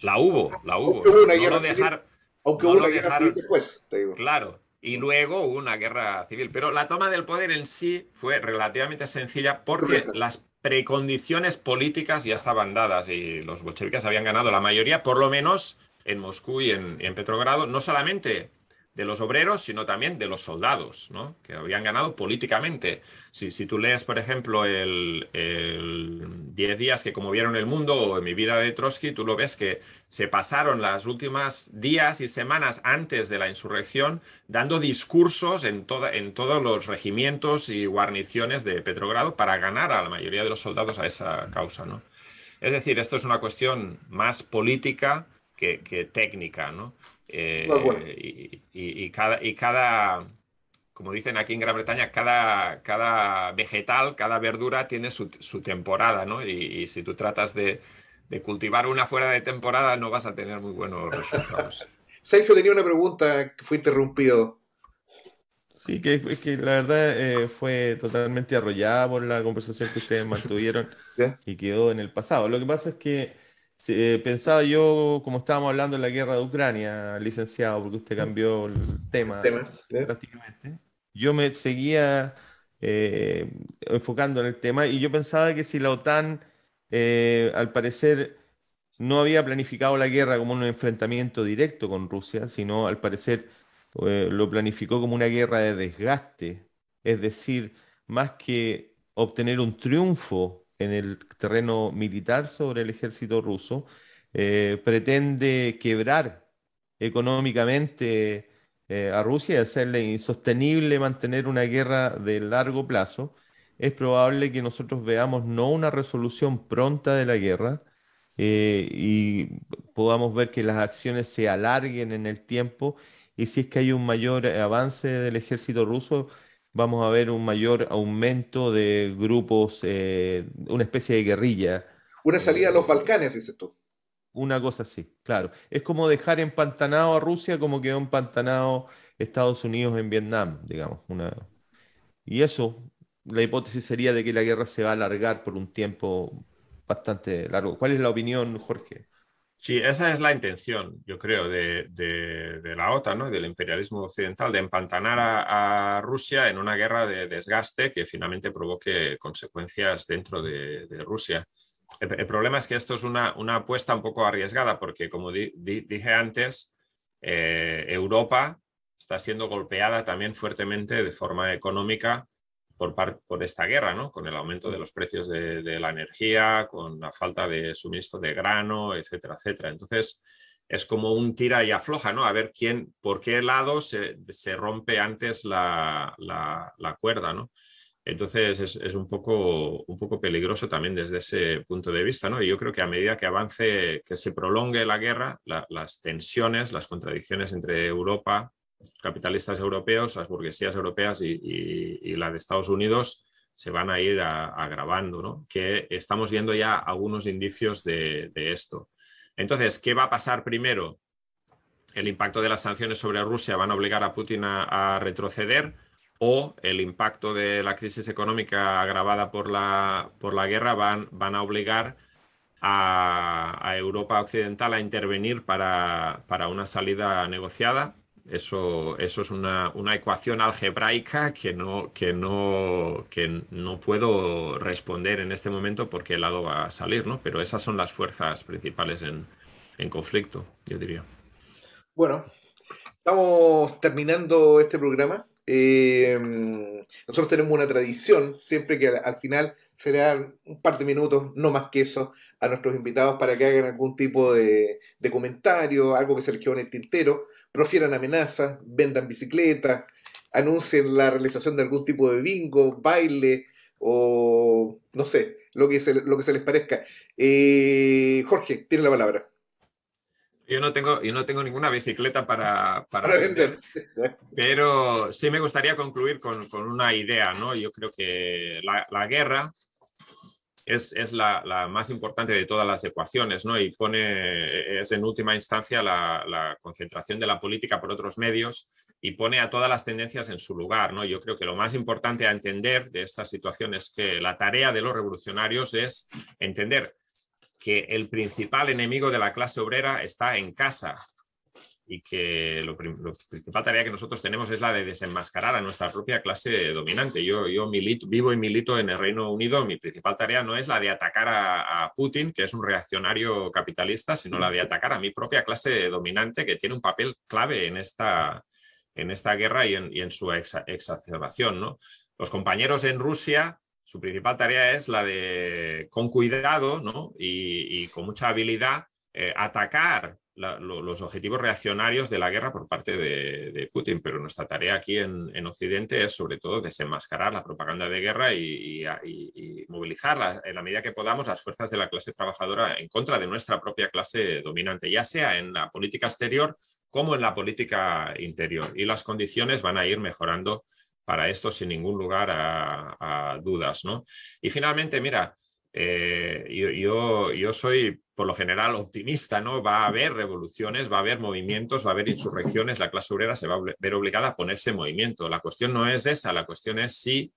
La hubo, la hubo. no, dejar, aunque hubo después, Claro, y luego hubo una guerra civil. Pero la toma del poder en sí fue relativamente sencilla porque las precondiciones políticas ya estaban dadas y los bolcheviques habían ganado la mayoría, por lo menos en Moscú y en, Petrogrado, no solamente de los obreros, sino también de los soldados, ¿no? que habían ganado políticamente. Si, si tú lees, por ejemplo, el, el, Diez días que como el mundo o en mi vida de Trotsky, tú lo ves que se pasaron las últimas días y semanas antes de la insurrección dando discursos en, toda, en todos los regimientos y guarniciones de Petrogrado para ganar a la mayoría de los soldados a esa causa. ¿no? Es decir, esto es una cuestión más política que, que técnica. ¿no? Eh, y, cada, y cada, como dicen aquí en Gran Bretaña, cada, cada vegetal, cada verdura tiene su, temporada, ¿no? Y, si tú tratas de, cultivar una fuera de temporada, no vas a tener muy buenos <laughs> resultados. Sergio tenía una pregunta que fue interrumpido. Sí, que, la verdad eh, fue totalmente arrollada por la conversación que ustedes <laughs> mantuvieron y quedó en el pasado. Lo que pasa es que eh, pensaba yo, como estábamos hablando en la guerra de Ucrania, licenciado, porque usted cambió el tema, prácticamente, yo me seguía eh, enfocando en el tema y yo pensaba que si la OTAN, eh, al parecer, no había planificado la guerra como un enfrentamiento directo con Rusia, sino al parecer lo planificó como una guerra de desgaste, es decir, más que obtener un triunfo en el terreno militar sobre el ejército ruso, eh, pretende quebrar económicamente eh, a Rusia y hacerle insostenible mantener una guerra de largo plazo, es probable que nosotros veamos no una resolución pronta de la guerra eh, y podamos ver que las acciones se alarguen en el tiempo y si es que hay un mayor avance del ejército ruso, vamos a ver un mayor aumento de grupos, eh, una especie de guerrilla. Una salida a eh, los Balcanes, dices tú. Una cosa así, claro. Es como dejar empantanado a Rusia como quedó empantanado Estados Unidos en Vietnam, digamos. Y eso, la hipótesis sería de que la guerra se va a alargar por un tiempo bastante largo. ¿Cuál es la opinión, Jorge? Sí, esa es la intención, yo creo, de, la OTAN, del imperialismo occidental, de empantanar a, Rusia en una guerra de desgaste que finalmente provoque consecuencias dentro de, Rusia. El, problema es que esto es una, apuesta un poco arriesgada porque, como dije antes, eh, Europa está siendo golpeada también fuertemente de forma económica por, esta guerra, ¿no? con el aumento de mm. los precios de, la energía, con la falta de suministro de grano, etcétera, etcétera. Entonces, es como un tira y afloja, ¿no? A ver quién, por qué lado se, rompe antes la, cuerda, ¿no? Entonces es, un, poco, un poco peligroso también desde ese punto de vista. ¿no? Y yo creo que a medida que avance, que se prolongue la guerra, las tensiones, las contradicciones entre Europa capitalistas europeos, las burguesías europeas y, la de Estados Unidos se van a ir agravando, que estamos viendo ya algunos indicios de, esto. Entonces, ¿qué va a pasar primero? ¿El impacto de las sanciones sobre Rusia van a obligar a Putin a, retroceder? o el impacto de la crisis económica agravada por la, por la guerra van, van a obligar a, Europa Occidental a intervenir para, para, una salida negociada eso, es una, ecuación algebraica que no, puedo responder en este momento porque el lado va a salir, Pero esas son las fuerzas principales en, conflicto, yo diría. Bueno, estamos terminando este programa. Eh, nosotros tenemos una tradición, siempre que al, final se le dan un par de minutos, no más que eso, a nuestros invitados para que hagan algún tipo de, comentario, algo que se les quede en el tintero profieran amenazas, vendan bicicleta anuncien la realización de algún tipo de bingo, baile o no sé, lo que se, lo que se les parezca. Eh, Jorge, tiene la palabra. Yo no tengo, yo no tengo ninguna bicicleta para, vender, pero sí me gustaría concluir con, una idea, ¿no? Yo creo que la, la guerra es, la, más importante de todas las ecuaciones, ¿no? Y pone, e, es en última instancia la, concentración de la política por otros medios y pone a todas las tendencias en su lugar, ¿no? Yo creo que lo más importante a entender de esta situación es que la tarea de los revolucionarios es entender que el principal enemigo de la clase obrera está en casa, y que lo, la principal tarea que nosotros tenemos es la de desenmascarar a nuestra propia clase dominante. Yo, yo milito, vivo y milito en el Reino Unido, mi principal tarea no es la de atacar a, Putin, que es un reaccionario capitalista, sino la de atacar a mi propia clase dominante, que tiene un papel clave en esta, en esta guerra y en, en su exacerbación. ¿no? Los compañeros en Rusia su principal tarea es la de, con cuidado ¿no? y, con mucha habilidad, eh, atacar los objetivos reaccionarios de la guerra por parte de, Putin, pero nuestra tarea aquí en, Occidente es sobre todo desenmascarar la propaganda de guerra y, movilizarla movilizar en la medida que podamos las fuerzas de la clase trabajadora en contra de nuestra propia clase dominante, ya sea en la política exterior como en la política interior. Y las condiciones van a ir mejorando para esto sin ningún lugar a, dudas. ¿no? Y finalmente, mira, eh, yo, soy por lo general optimista, ¿no? Va a haber revoluciones, va a haber movimientos, va a haber insurrecciones, la clase obrera se va a ver obligada a ponerse en movimiento. La cuestión no es esa, la cuestión es si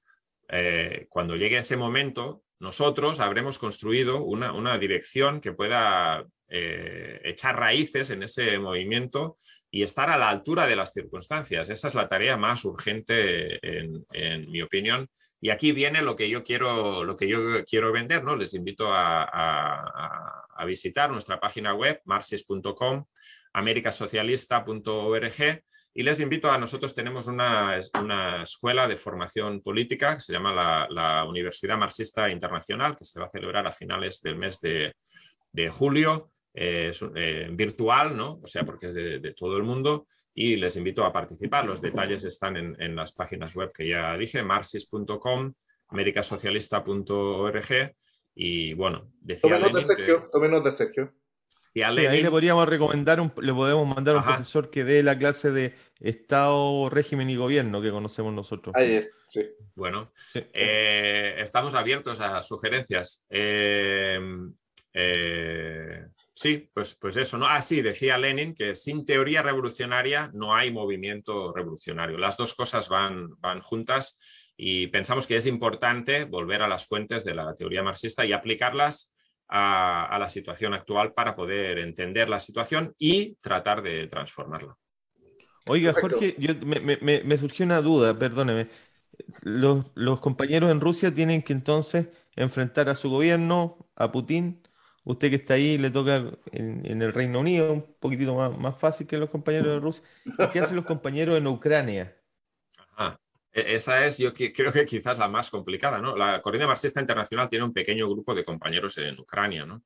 eh, cuando llegue ese momento nosotros habremos construido una, dirección que pueda eh, echar raíces en ese movimiento y estar a la altura de las circunstancias. Esa es la tarea más urgente, en mi opinión, y aquí viene lo que yo quiero, lo que yo quiero vender, ¿no? Les invito a, visitar nuestra página web, marxis.com, americasocialista.org, y les invito a nosotros, tenemos una, escuela de formación política que se llama la, Universidad Marxista Internacional, que se va a celebrar a finales del mes de, julio, eh, eh, virtual, ¿no? O sea, porque es de, de todo el mundo y les invito a participar. Los detalles están en, las páginas web que ya dije, marxis.com, americasocialista.org y bueno, decía Tome nota, Sergio. Tome Sergio. ahí le podríamos recomendar, le podemos mandar a un profesor que dé la clase de Estado, régimen y gobierno que conocemos nosotros. sí. Bueno, eh, estamos abiertos a sugerencias. Eh, eh, sí, pues, pues eso, ¿no? Ah, decía Lenin que sin teoría revolucionaria no hay movimiento revolucionario. Las dos cosas van, van juntas y pensamos que es importante volver a las fuentes de la teoría marxista y aplicarlas a, la situación actual para poder entender la situación y tratar de transformarla. Oiga, Jorge, me, surgió una duda, perdóneme. Los, los compañeros en Rusia tienen que entonces enfrentar a su gobierno, a Putin, Usted que está ahí le toca en, el Reino Unido, un poquitito más, fácil que los compañeros de Rusia. qué hacen los compañeros en Ucrania? Ajá. E, esa es, yo creo que quizás la más complicada, ¿no? La Corriente Marxista Internacional tiene un pequeño grupo de compañeros en Ucrania, ¿no?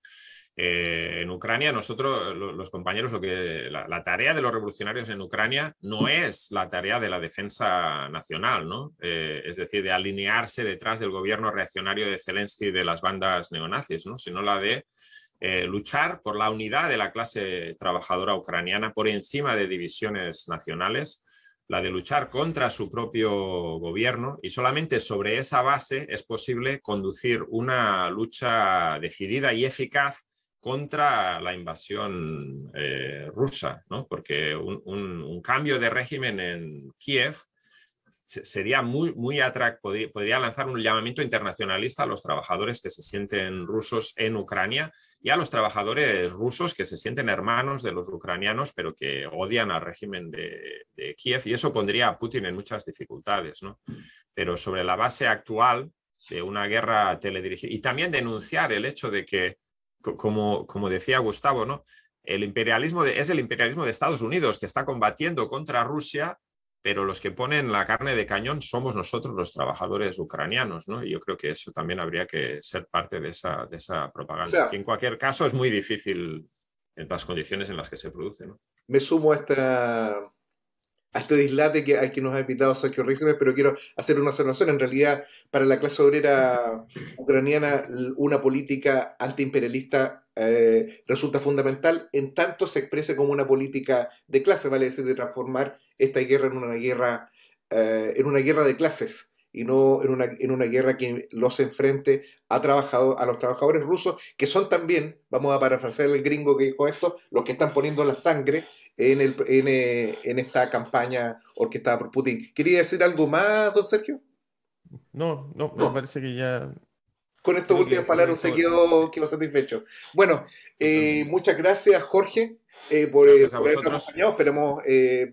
Eh, en Ucrania, nosotros, eh, los compañeros, lo que, la, tarea de los revolucionarios en Ucrania no es la tarea de la defensa nacional, eh, es decir, de alinearse detrás del gobierno reaccionario de Zelensky y de las bandas neonazis, sino la de luchar por la unidad de la clase trabajadora ucraniana por encima de divisiones nacionales la de luchar contra su propio gobierno y solamente sobre esa base es posible conducir una lucha decidida y eficaz contra la invasión eh, rusa, porque un, cambio de régimen en Kiev sería muy, muy podría lanzar un llamamiento internacionalista a los trabajadores que se sienten rusos en Ucrania y a los trabajadores rusos que se sienten hermanos de los ucranianos, pero que odian al régimen de, Kiev, y eso pondría a Putin en muchas dificultades. Pero sobre la base actual de una guerra teledirigida, y también denunciar el hecho de que como, como decía Gustavo, ¿no? El imperialismo es el imperialismo de Estados Unidos que está combatiendo contra Rusia, pero los que ponen la carne de cañón somos nosotros, los trabajadores ucranianos, ¿no? Y yo creo que eso también habría que ser parte de esa, de esa propaganda. en cualquier caso es muy difícil en las condiciones en las que se produce, Me sumo a esta a este dislate que, al que nos ha invitado Sergio pero quiero hacer una observación. En realidad, para la clase obrera ucraniana, una política antiimperialista eh, resulta fundamental en tanto se exprese como una política de clase, vale decir, de transformar esta guerra en una guerra, eh, en una guerra de clases y no en una, guerra que los enfrente a, los trabajadores rusos, que son también, vamos a parafrasear el gringo que dijo esto, los que están poniendo la sangre en, el, en, eh, esta campaña orquestada por Putin. ¿Quería decir algo más, don Sergio? No, no, me parece que ya... Con estas últimas palabras usted quedó, lo satisfecho. Bueno, eh, muchas gracias Jorge eh, por, habernos acompañado.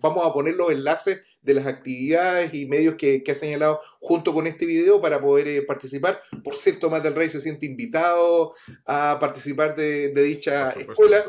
vamos a poner los enlaces de las actividades y medios que, ha señalado junto con este video para poder eh, participar. Por cierto, Tomás del Rey se siente invitado a participar de, de dicha escuela.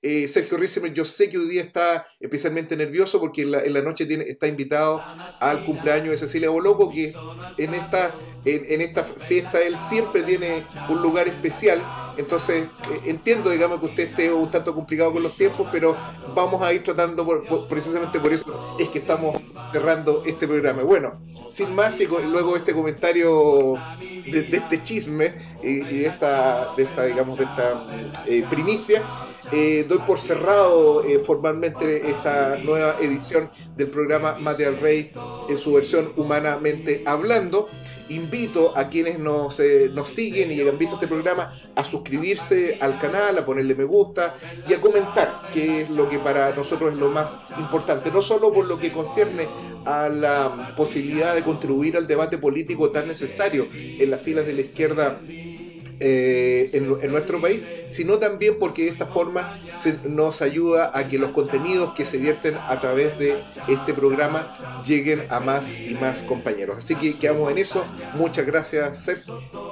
Eh, Sergio Rissemer, yo sé que hoy día está especialmente nervioso porque en la, noche tiene, está invitado al cumpleaños de Cecilia Boloco, que en esta, en, esta fiesta él siempre tiene un lugar especial. Entonces, eh, entiendo, digamos, que usted esté un tanto complicado con los tiempos, pero vamos a ir tratando por, precisamente por eso es que estamos cerrando este programa. Bueno, sin más, y luego este comentario de, este chisme y, esta, esta, digamos, de esta eh, primicia. Eh, doy por cerrado eh, formalmente esta nueva edición del programa Mate al Rey en su versión humanamente hablando. Invito a quienes nos, eh, nos siguen y han visto este programa a suscribirse al canal, a ponerle me gusta y a comentar, qué es lo que para nosotros es lo más importante, no solo por lo que concierne a la posibilidad de contribuir al debate político tan necesario en las filas de la izquierda eh, en, nuestro país, sino también porque de esta forma se, nos ayuda a que los contenidos que se vierten a través de este programa lleguen a más y más compañeros. Así que quedamos en eso. Muchas gracias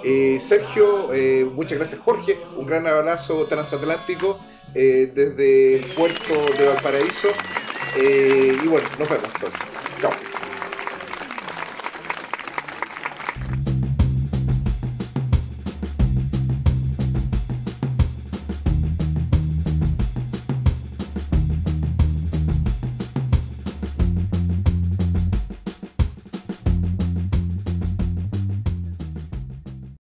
eh, Sergio, eh, muchas gracias Jorge, un gran abrazo transatlántico desde el Puerto de Valparaíso. y bueno, nos vemos entonces. Chao.